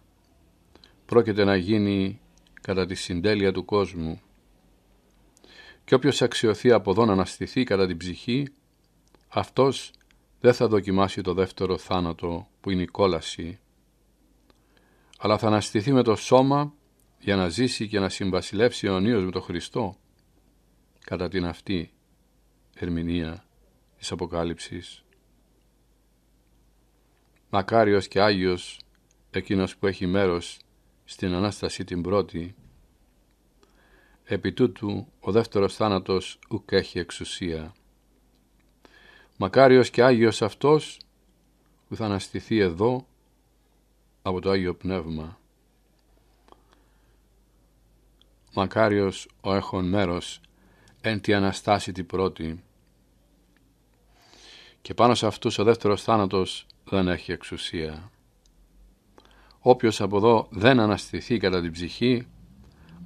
πρόκειται να γίνει κατά τη συντέλεια του κόσμου και όποιος αξιωθεί από εδώ να αναστηθεί κατά την ψυχή, αυτός δεν θα δοκιμάσει το δεύτερο θάνατο που είναι η κόλαση, αλλά θα αναστηθεί με το σώμα για να ζήσει και να συμβασιλεύσει αιωνίως με τον Χριστό, κατά την αυτή ερμηνεία της Αποκάλυψης. Μακάριος και Άγιος εκείνος που έχει μέρος στην Ανάσταση την πρώτη, Επί τούτου ο δεύτερος θάνατος ουκ έχει εξουσία. Μακάριος και Άγιος αυτός που θα αναστηθεί εδώ από το Άγιο Πνεύμα. Μακάριος ο έχων μέρος εν τη Αναστάση την πρώτη. Και πάνω σε αυτούς ο δεύτερος θάνατος δεν έχει εξουσία. Όποιος από εδώ δεν αναστηθεί κατά την ψυχή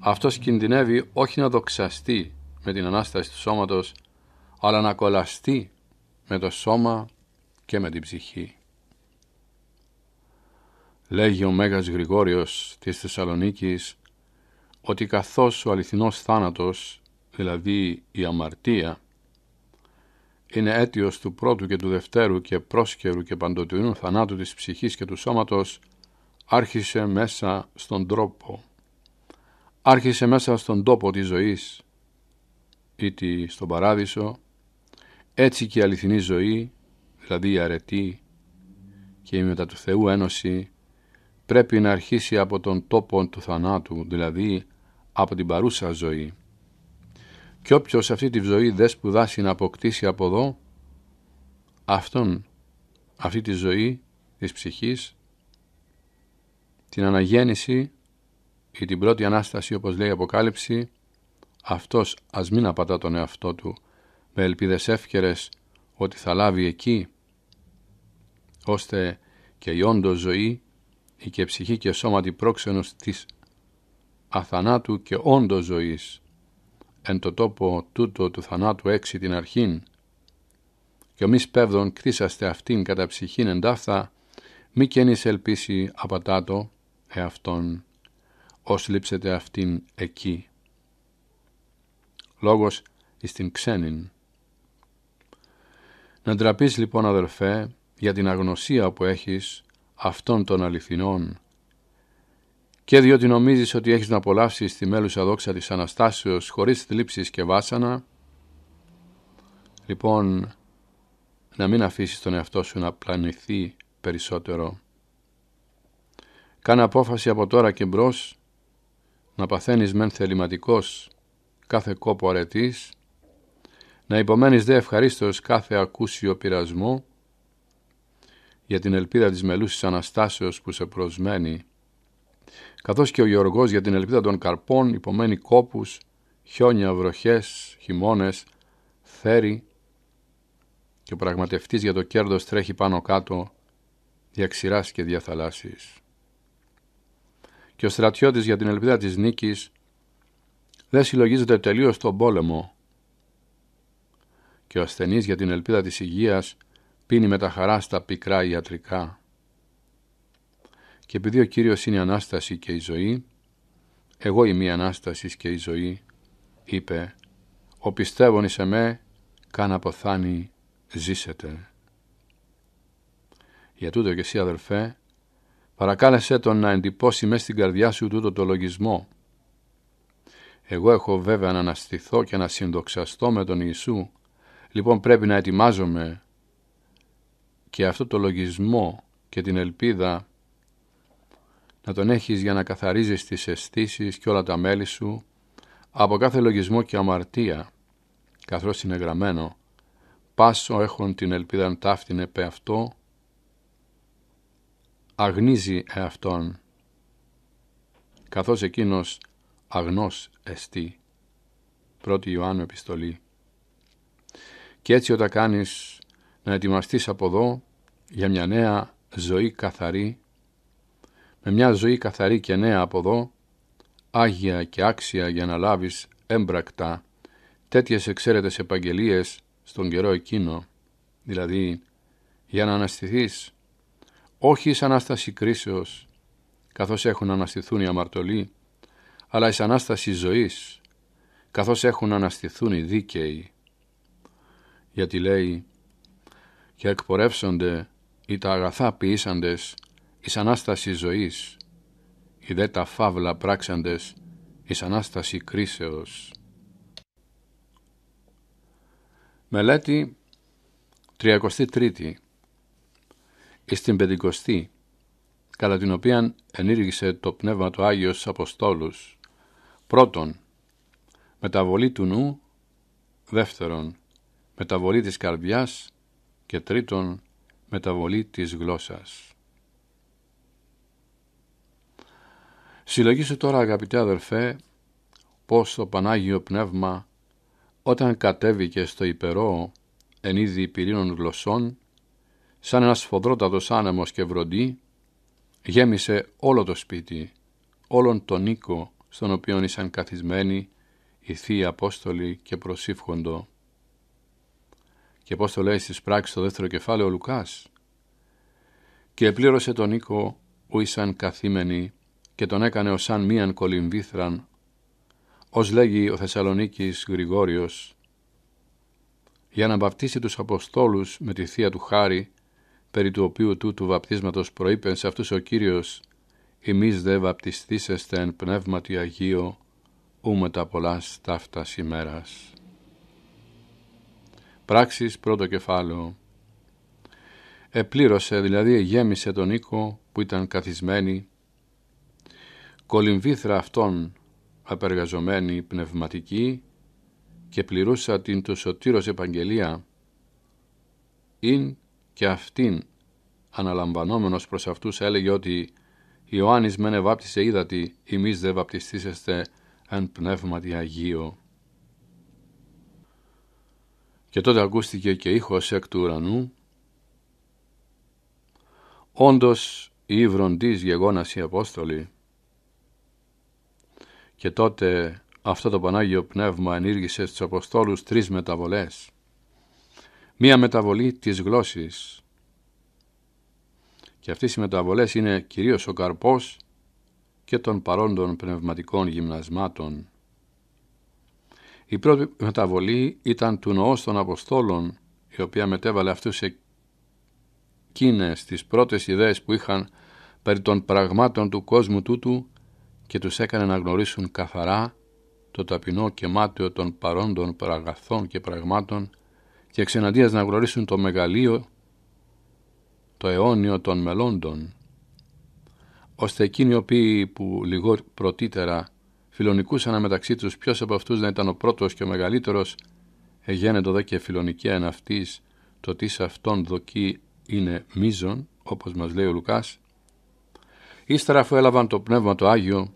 αυτός κινδυνεύει όχι να δοξαστεί με την Ανάσταση του σώματος, αλλά να κολλαστεί με το σώμα και με την ψυχή. Λέγει ο Μέγας Γρηγόριος της Θεσσαλονίκης ότι καθώς ο αληθινός θάνατος, δηλαδή η αμαρτία, είναι αίτιος του πρώτου και του δευτέρου και πρόσκαιρου και παντοτινού θανάτου της ψυχής και του σώματος, άρχισε μέσα στον τρόπο άρχισε μέσα στον τόπο της ζωής ή στον παράδεισο έτσι και η αληθινή ζωή δηλαδή η αρετή και η μετά του Θεού ένωση πρέπει να αρχίσει από τον τόπο του θανάτου δηλαδή από την παρούσα ζωή και όποιος αυτή τη ζωή δεν σπουδάσει να αποκτήσει από εδώ αυτόν αυτή τη ζωή της ψυχής την αναγέννηση ή την πρώτη Ανάσταση, όπως λέει η την πρώτη Ανάσταση, όπως λέει η Αποκάλυψη, αυτός ας μην απατά τον εαυτό του με ελπίδες εύκαιρες ότι θα λάβει εκεί, ώστε και η όντως ζωή, η και ψυχή και σώματι πρόξενος της αθανάτου και όντως ζωής, εν το τόπο τούτο του θανάτου έξι την αρχήν, και μη πεύδον κρίσαστε αυτήν κατά ψυχήν εντάφθα, μη καίνεις ελπίσει απατάτο εαυτόν ως λείψετε αυτήν εκεί. Λόγος εις την ξένην. Να ντραπείς λοιπόν αδερφέ, για την αγνωσία που έχεις αυτών των αληθινών και διότι νομίζεις ότι έχεις να απολαύσεις τη μέλουσα δόξα της Αναστάσεως χωρίς θλίψεις και βάσανα, λοιπόν να μην αφήσεις τον εαυτό σου να πλανηθεί περισσότερο. Κάνε απόφαση από τώρα και μπρος να παθαίνεις μεν θεληματικός κάθε κόπο αρετής, να υπομένεις δε ευχαρίστως κάθε ακούσιο πειρασμό, για την ελπίδα της μελούσης Αναστάσεως που σε προσμένει, καθώς και ο Γεωργός για την ελπίδα των καρπών υπομένει κόπους, χιόνια, βροχές, χειμώνες, θέρι και ο πραγματευτής για το κέρδος τρέχει πάνω κάτω δια και δια και ο στρατιώτης για την ελπίδα της νίκης δεν συλλογίζεται τελείως στον πόλεμο και ο ασθενής για την ελπίδα της υγείας πίνει με τα χαρά στα πικρά ιατρικά. Και επειδή ο Κύριος είναι η Ανάσταση και η ζωή, εγώ είμαι η Ανάσταση και η ζωή, είπε, ο πιστεύων σε μέ, καν αποθάνει, ζήσετε. Για τούτο και εσύ αδελφέ, Παρακάλεσέ τον να εντυπώσει μέσα στην καρδιά σου τούτο το λογισμό. Εγώ έχω βέβαια να αναστηθώ και να συνδοξαστώ με τον Ιησού, λοιπόν πρέπει να ετοιμάζομαι και αυτό το λογισμό και την ελπίδα να τον έχεις για να καθαρίζεις τις αισθήσεις και όλα τα μέλη σου από κάθε λογισμό και αμαρτία, καθώς είναι γραμμένο, «Πάσο έχουν την να ταύτην πε αυτό, αγνίζει εαυτόν, καθώς εκείνος αγνός πρώτη 1η Ιωάννου Επιστολή. Και έτσι όταν κάνεις να ετοιμαστείς από εδώ για μια νέα ζωή καθαρή, με μια ζωή καθαρή και νέα από εδώ, άγια και άξια για να λάβεις έμπρακτα τέτοιες εξαίρετες επαγγελίες στον καιρό εκείνο, δηλαδή για να αναστηθείς όχι εις Ανάσταση κρίσεως, καθώς έχουν αναστηθούν οι αμαρτωλοί, αλλά εις Ανάσταση ζωής, καθώς έχουν αναστηθούν οι δίκαιοι. Γιατί λέει, και εκπορεύσονται οι τα αγαθά ποιήσαντες εις Ανάσταση ζωής, οι δε τα φαύλα πράξαντες εις Ανάσταση κρίσεως. Μελέτη 33 εις την Πεντηκοστή, κατά την οποία ενήργησε το Πνεύμα του Άγιος Αποστόλους, πρώτον, μεταβολή του νου, δεύτερον, μεταβολή της καρδιάς και τρίτον, μεταβολή της γλώσσας. Συλλογήσου τώρα αγαπητέ αδερφέ πως το Πανάγιο Πνεύμα όταν κατέβηκε στο υπερό εν είδη πυρήνων γλωσσών σαν ένας φοδρότατος άνεμος και βροντί, γέμισε όλο το σπίτι, όλον τον οίκο στον οποίο ήσαν καθισμένοι οι Θείοι Απόστολοι και προσήφχοντο. Και πώς το λέει στις πράξεις στο δεύτερο κεφάλαιο ο Λουκάς. «Και επλήρωσε τον οίκο που ήσαν καθήμενοι και τον έκανε ως σαν μίαν κολυμβήθραν, ως λέγει ο Θεσσαλονίκης Γρηγόριος, για να βαπτίσει τους Αποστόλους με τη Θεία του Χάρη περί του οποίου τούτου βαπτίσματος προείπεν σε αυτούς ο Κύριος «Εμείς δε βαπτιστήσεστε εν πνεύματι Αγίο, ου μετά πολλάς ταύτας ημέρας». Πράξεις πρώτο κεφάλαιο Επλήρωσε, δηλαδή γέμισε τον οίκο που ήταν καθισμένη, κολυμβήθρα αυτών απεργαζομένη πνευματική και πληρούσα την του Σωτήρος Επαγγελία, ειν και αυτήν αναλαμβανόμενος προς αυτούς έλεγε ότι «Ιωάννης μεν είδατι, είδατη, ημείς δε βαπτιστήσεστε εν πνεύματι Αγίω». Και τότε ακούστηκε και ήχος εκ του ουρανού. Όντως η βροντής γεγόνας Απόστολοι. Και τότε αυτό το Πανάγιο Πνεύμα ενήργησε στους Αποστόλους τρεις μεταβολές μία μεταβολή της γλώσσης. Και αυτές οι μεταβολές είναι κυρίως ο καρπός και των παρόντων πνευματικών γυμνασμάτων. Η πρώτη μεταβολή ήταν του νοός των Αποστόλων, η οποία μετέβαλε αυτούς εκείνες τις πρώτες ιδέες που είχαν περί των πραγμάτων του κόσμου τούτου και τους έκανε να γνωρίσουν καθαρά το ταπεινό και μάτιο των παρόντων παραγαθών και πραγμάτων και εξεναντίας να γνωρίσουν το μεγαλείο, το αιώνιο των μελόντων, ώστε εκείνοι οι οποίοι που λιγό πρωτήτερα φιλονικούσαν μεταξύ τους ποιος από αυτούς να ήταν ο πρώτος και ο μεγαλύτερος, εγένετο δε και φιλονικία εν αυτής, το τι σε αυτόν δοκεί είναι μίζον, όπως μας λέει ο Λουκάς, ύστερα αφού έλαβαν το Πνεύμα το Άγιο,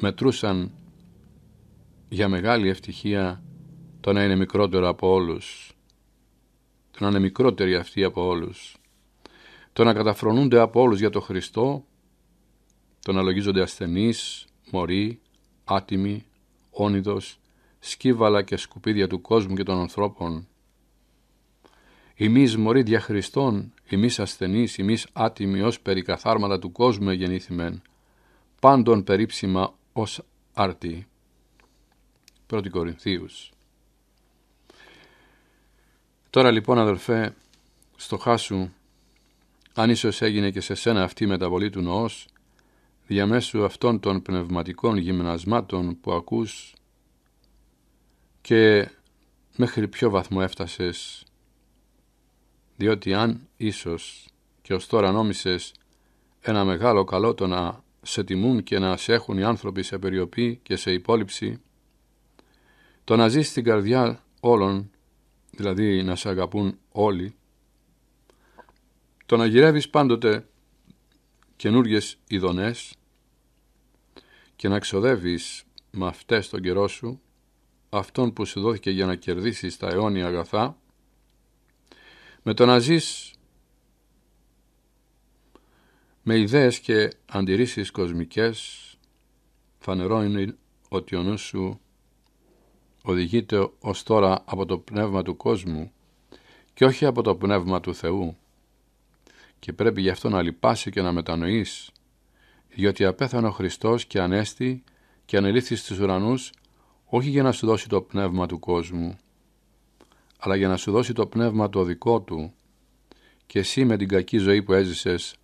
μετρούσαν για μεγάλη ευτυχία το να είναι μικρότερο από όλους το να είναι μικρότεροι αυτοί από όλους, το να καταφρονούνται από όλους για το Χριστό, το να λογίζονται ασθενείς, μωροί, άτιμοι, όνειδος, σκύβαλα και σκουπίδια του κόσμου και των ανθρώπων. Εμείς μωροί δια Χριστών, εμείς ασθενείς, εμείς άτιμοι ως περικαθάρματα του κόσμου εγεννήθημεν, πάντων περίψημα ως άρτη. 1 Κορινθίους Τώρα λοιπόν αδελφέ, στο χάσου, αν ίσω έγινε και σε σένα αυτή η μεταβολή του νοός, διαμέσου αυτών των πνευματικών γυμνασμάτων που ακούς και μέχρι ποιο βαθμό έφτασες, διότι αν ίσως και ως τώρα νόμισες ένα μεγάλο καλό το να σε τιμούν και να σε έχουν οι άνθρωποι σε περιοπή και σε υπόλοιψη, το να ζεις στην καρδιά όλων δηλαδή να σε αγαπούν όλοι, το να γυρεύεις πάντοτε καινούριε ειδονές και να ξοδεύεις με αυτές τον καιρό σου, αυτόν που σου δόθηκε για να κερδίσεις τα αιώνια αγαθά, με το να ζεις με ιδέες και αντιρρήσεις κοσμικές, φανερώνει ότι ο νους σου οδηγείται ως τώρα από το πνεύμα του κόσμου και όχι από το πνεύμα του Θεού και πρέπει γι' αυτό να λυπάσαι και να μετανοείς διότι απέθανε ο Χριστός και ανέστη και ανελήφθη στους ουρανούς όχι για να σου δώσει το πνεύμα του κόσμου αλλά για να σου δώσει το πνεύμα το δικό του και εσύ με την κακή ζωή που έζησες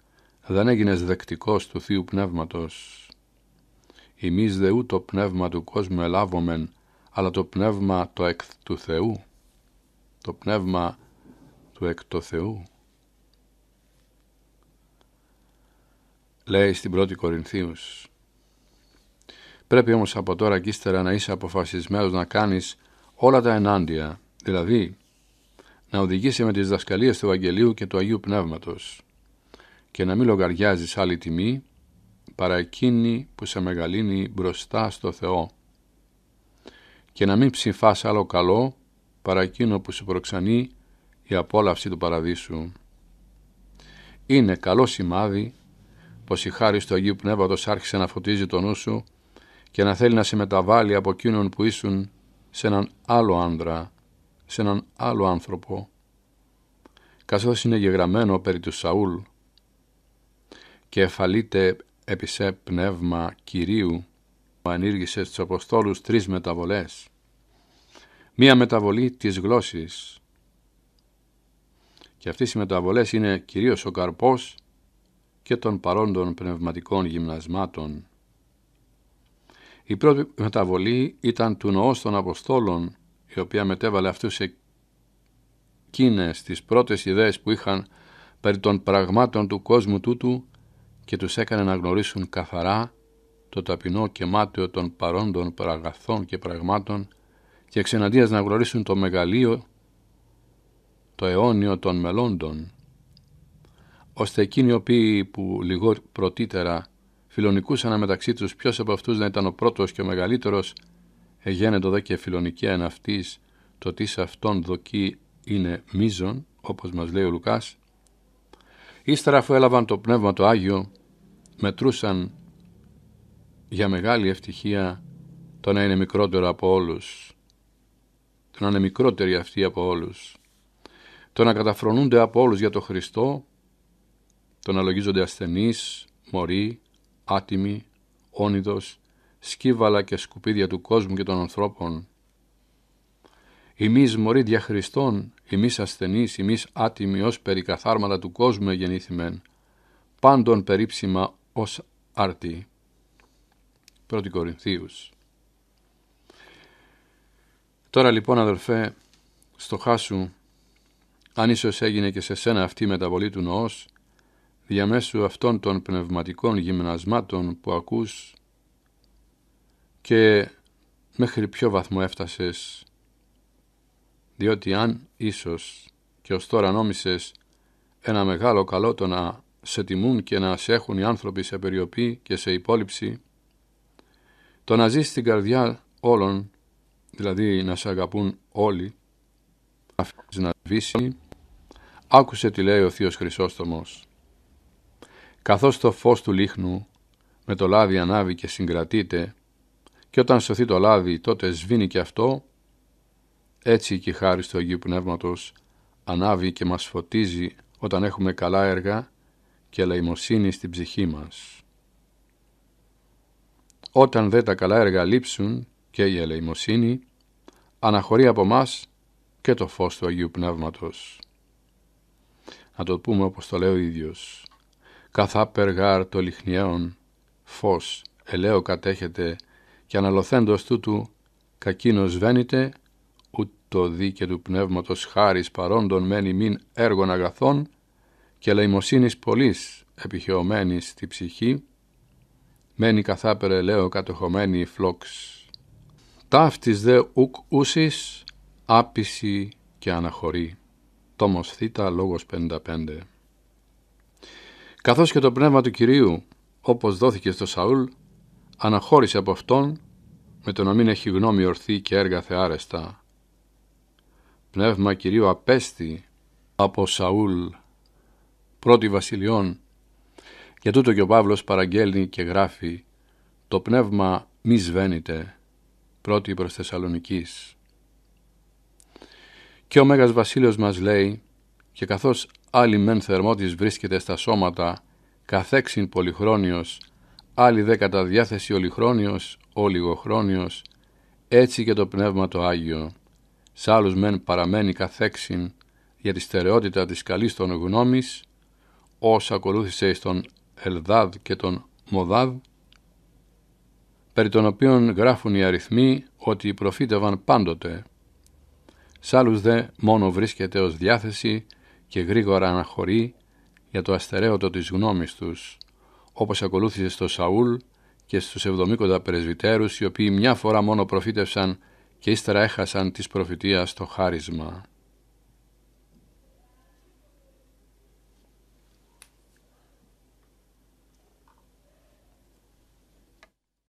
δεν έγινες δεκτικός του Θείου Πνεύματος. Εμείς δεού το πνεύμα του κόσμου ελάβομεν, αλλά το πνεύμα το εκ του Θεού, το πνεύμα του εκ του Θεού. Λέει στην πρώτη Κορινθίους, πρέπει όμως από τώρα και ύστερα να είσαι αποφασισμένος να κάνεις όλα τα ενάντια, δηλαδή να οδηγήσει με τις δασκαλίες του Ευαγγελίου και του Αγίου Πνεύματος και να μην λογαριάζεις άλλη τιμή παρά εκείνη που σε μεγαλύνει μπροστά στο Θεό και να μην ψηφάς άλλο καλό παρά εκείνο που σου προξανεί η απόλαυση του παραδείσου. Είναι καλό σημάδι πως η χάρη του Αγίου Πνεύματος άρχισε να φωτίζει τον νου σου και να θέλει να σε μεταβάλει από εκείνον που ήσουν σε έναν άλλο άνδρα, σε έναν άλλο άνθρωπο, καθώς είναι γεγραμμένο περί του Σαούλ και εφαλείται επί σε πνεύμα Κυρίου που ανήργησε στους Αποστόλους τρεις μεταβολές. Μία μεταβολή της γλώσσης. Και αυτές οι μεταβολές είναι κυρίως ο καρπός και των παρόντων πνευματικών γυμνασμάτων. Η πρώτη μεταβολή ήταν του Νοός των Αποστόλων, η οποία μετέβαλε αυτούς εκείνες τις πρώτες ιδέες που είχαν περί των πραγμάτων του κόσμου τούτου και τους έκανε να γνωρίσουν καθαρά το ταπεινό και μάταιο των παρόντων παραγαθών και πραγμάτων και εξεναντίας να γνωρίσουν το μεγαλείο, το αιώνιο των μελώντων, ώστε εκείνοι οι οποίοι που λιγό πρωτύτερα φιλονικούσαν μεταξύ τους ποιος από αυτούς να ήταν ο πρώτος και ο μεγαλύτερος, εγένετο δε και φιλονικία εν αυτής, το τι σε αυτόν δοκεί είναι μίζον, όπως μας λέει ο Λουκάς, ύστερα αφού έλαβαν το Πνεύμα το Άγιο, μετρούσαν για μεγάλη ευτυχία το να είναι μικρότερο από όλους, το να είναι μικρότεροι αυτοί από όλους, το να καταφρονούνται από όλους για το Χριστό, το να λογίζονται ασθενείς, μωροί, άτιμοι, όνειδος, σκύβαλα και σκουπίδια του κόσμου και των ανθρώπων. Εμείς μωροί δια Χριστών, εμείς ασθενείς, εμείς άτιμοι ως περικαθάρματα του κόσμου εγεννήθημεν, πάντων περίψημα ως άρτη πρώτη Κορινθίους. Τώρα λοιπόν αδελφέ, στο χάσου, αν ίσως έγινε και σε σένα αυτή η μεταβολή του νοός, διαμέσου αυτών των πνευματικών γυμνασμάτων που ακούς και μέχρι ποιο βαθμό έφτασες, διότι αν ίσως και ως τώρα νόμισες ένα μεγάλο καλό το να σε τιμούν και να σε έχουν οι άνθρωποι σε περιοπή και σε υπόλοιψη, το να ζεις στην καρδιά όλων, δηλαδή να σε αγαπούν όλοι, να αφήσεις να σβήσει, άκουσε τι λέει ο Θείος Χρυσόστομος. Καθώς το φως του λίχνου με το λάδι ανάβει και συγκρατείται και όταν σωθεί το λάδι τότε σβήνει και αυτό, έτσι και η χάρη του Αγίου Πνεύματος ανάβει και μας φωτίζει όταν έχουμε καλά έργα και ελεημοσύνη στην ψυχή μας. Όταν δε τα καλά έργα λείψουν και η ελεημοσύνη, αναχωρεί από μας και το φως του Αγίου Πνεύματος. Να το πούμε όπως το λέω ο ίδιος. Καθά περγάρ το λιχνιέων, φως ελαίο κατέχεται και αναλωθέντος τούτου κακίνος βαίνεται, ούτω το δίκαι του πνεύματος χάρις παρόντον μένει μην έργων αγαθών και ελεημοσύνης πολλής επιχαιωμένης στη ψυχή, μένει καθάπερε λέω κατοχωμένη φλόξ. Ταύτης δε ουκ ούσις, άπηση και αναχωρεί. Τόμος θήτα, λόγος 55. Καθώς και το πνεύμα του Κυρίου, όπως δόθηκε στο Σαούλ, αναχώρησε από αυτόν με το να μην έχει γνώμη ορθή και έργα θεάρεστα. Πνεύμα Κυρίου απέστη από Σαούλ, πρώτη βασιλιών για τούτο και ο Παύλος παραγγέλνει και γράφει «Το πνεύμα μη σβαίνεται» πρώτη προς Θεσσαλονικής. Και ο Μέγας Βασίλειος μας λέει «Και καθώς άλλη μεν θερμότης βρίσκεται στα σώματα, καθέξιν πολυχρόνιος, άλλη δε κατά διάθεση ολυχρόνιος, ολιγοχρόνιος, έτσι και το Πνεύμα το Άγιο. Σ' άλλους μεν παραμένει καθέξιν για τη στερεότητα της καλής των γνώμης, ως ακολούθησε στον Ελδάδ και τον Μοδάδ, περί των οποίων γράφουν οι αριθμοί ότι προφήτευαν πάντοτε. Σ' άλλους δε μόνο βρίσκεται ως διάθεση και γρήγορα αναχωρεί για το αστερέωτο της γνώμης τους, όπως ακολούθησε στο Σαούλ και στους 70 πρεσβυτέρους, οι οποίοι μια φορά μόνο προφήτευσαν και ύστερα έχασαν της προφητείας το χάρισμα.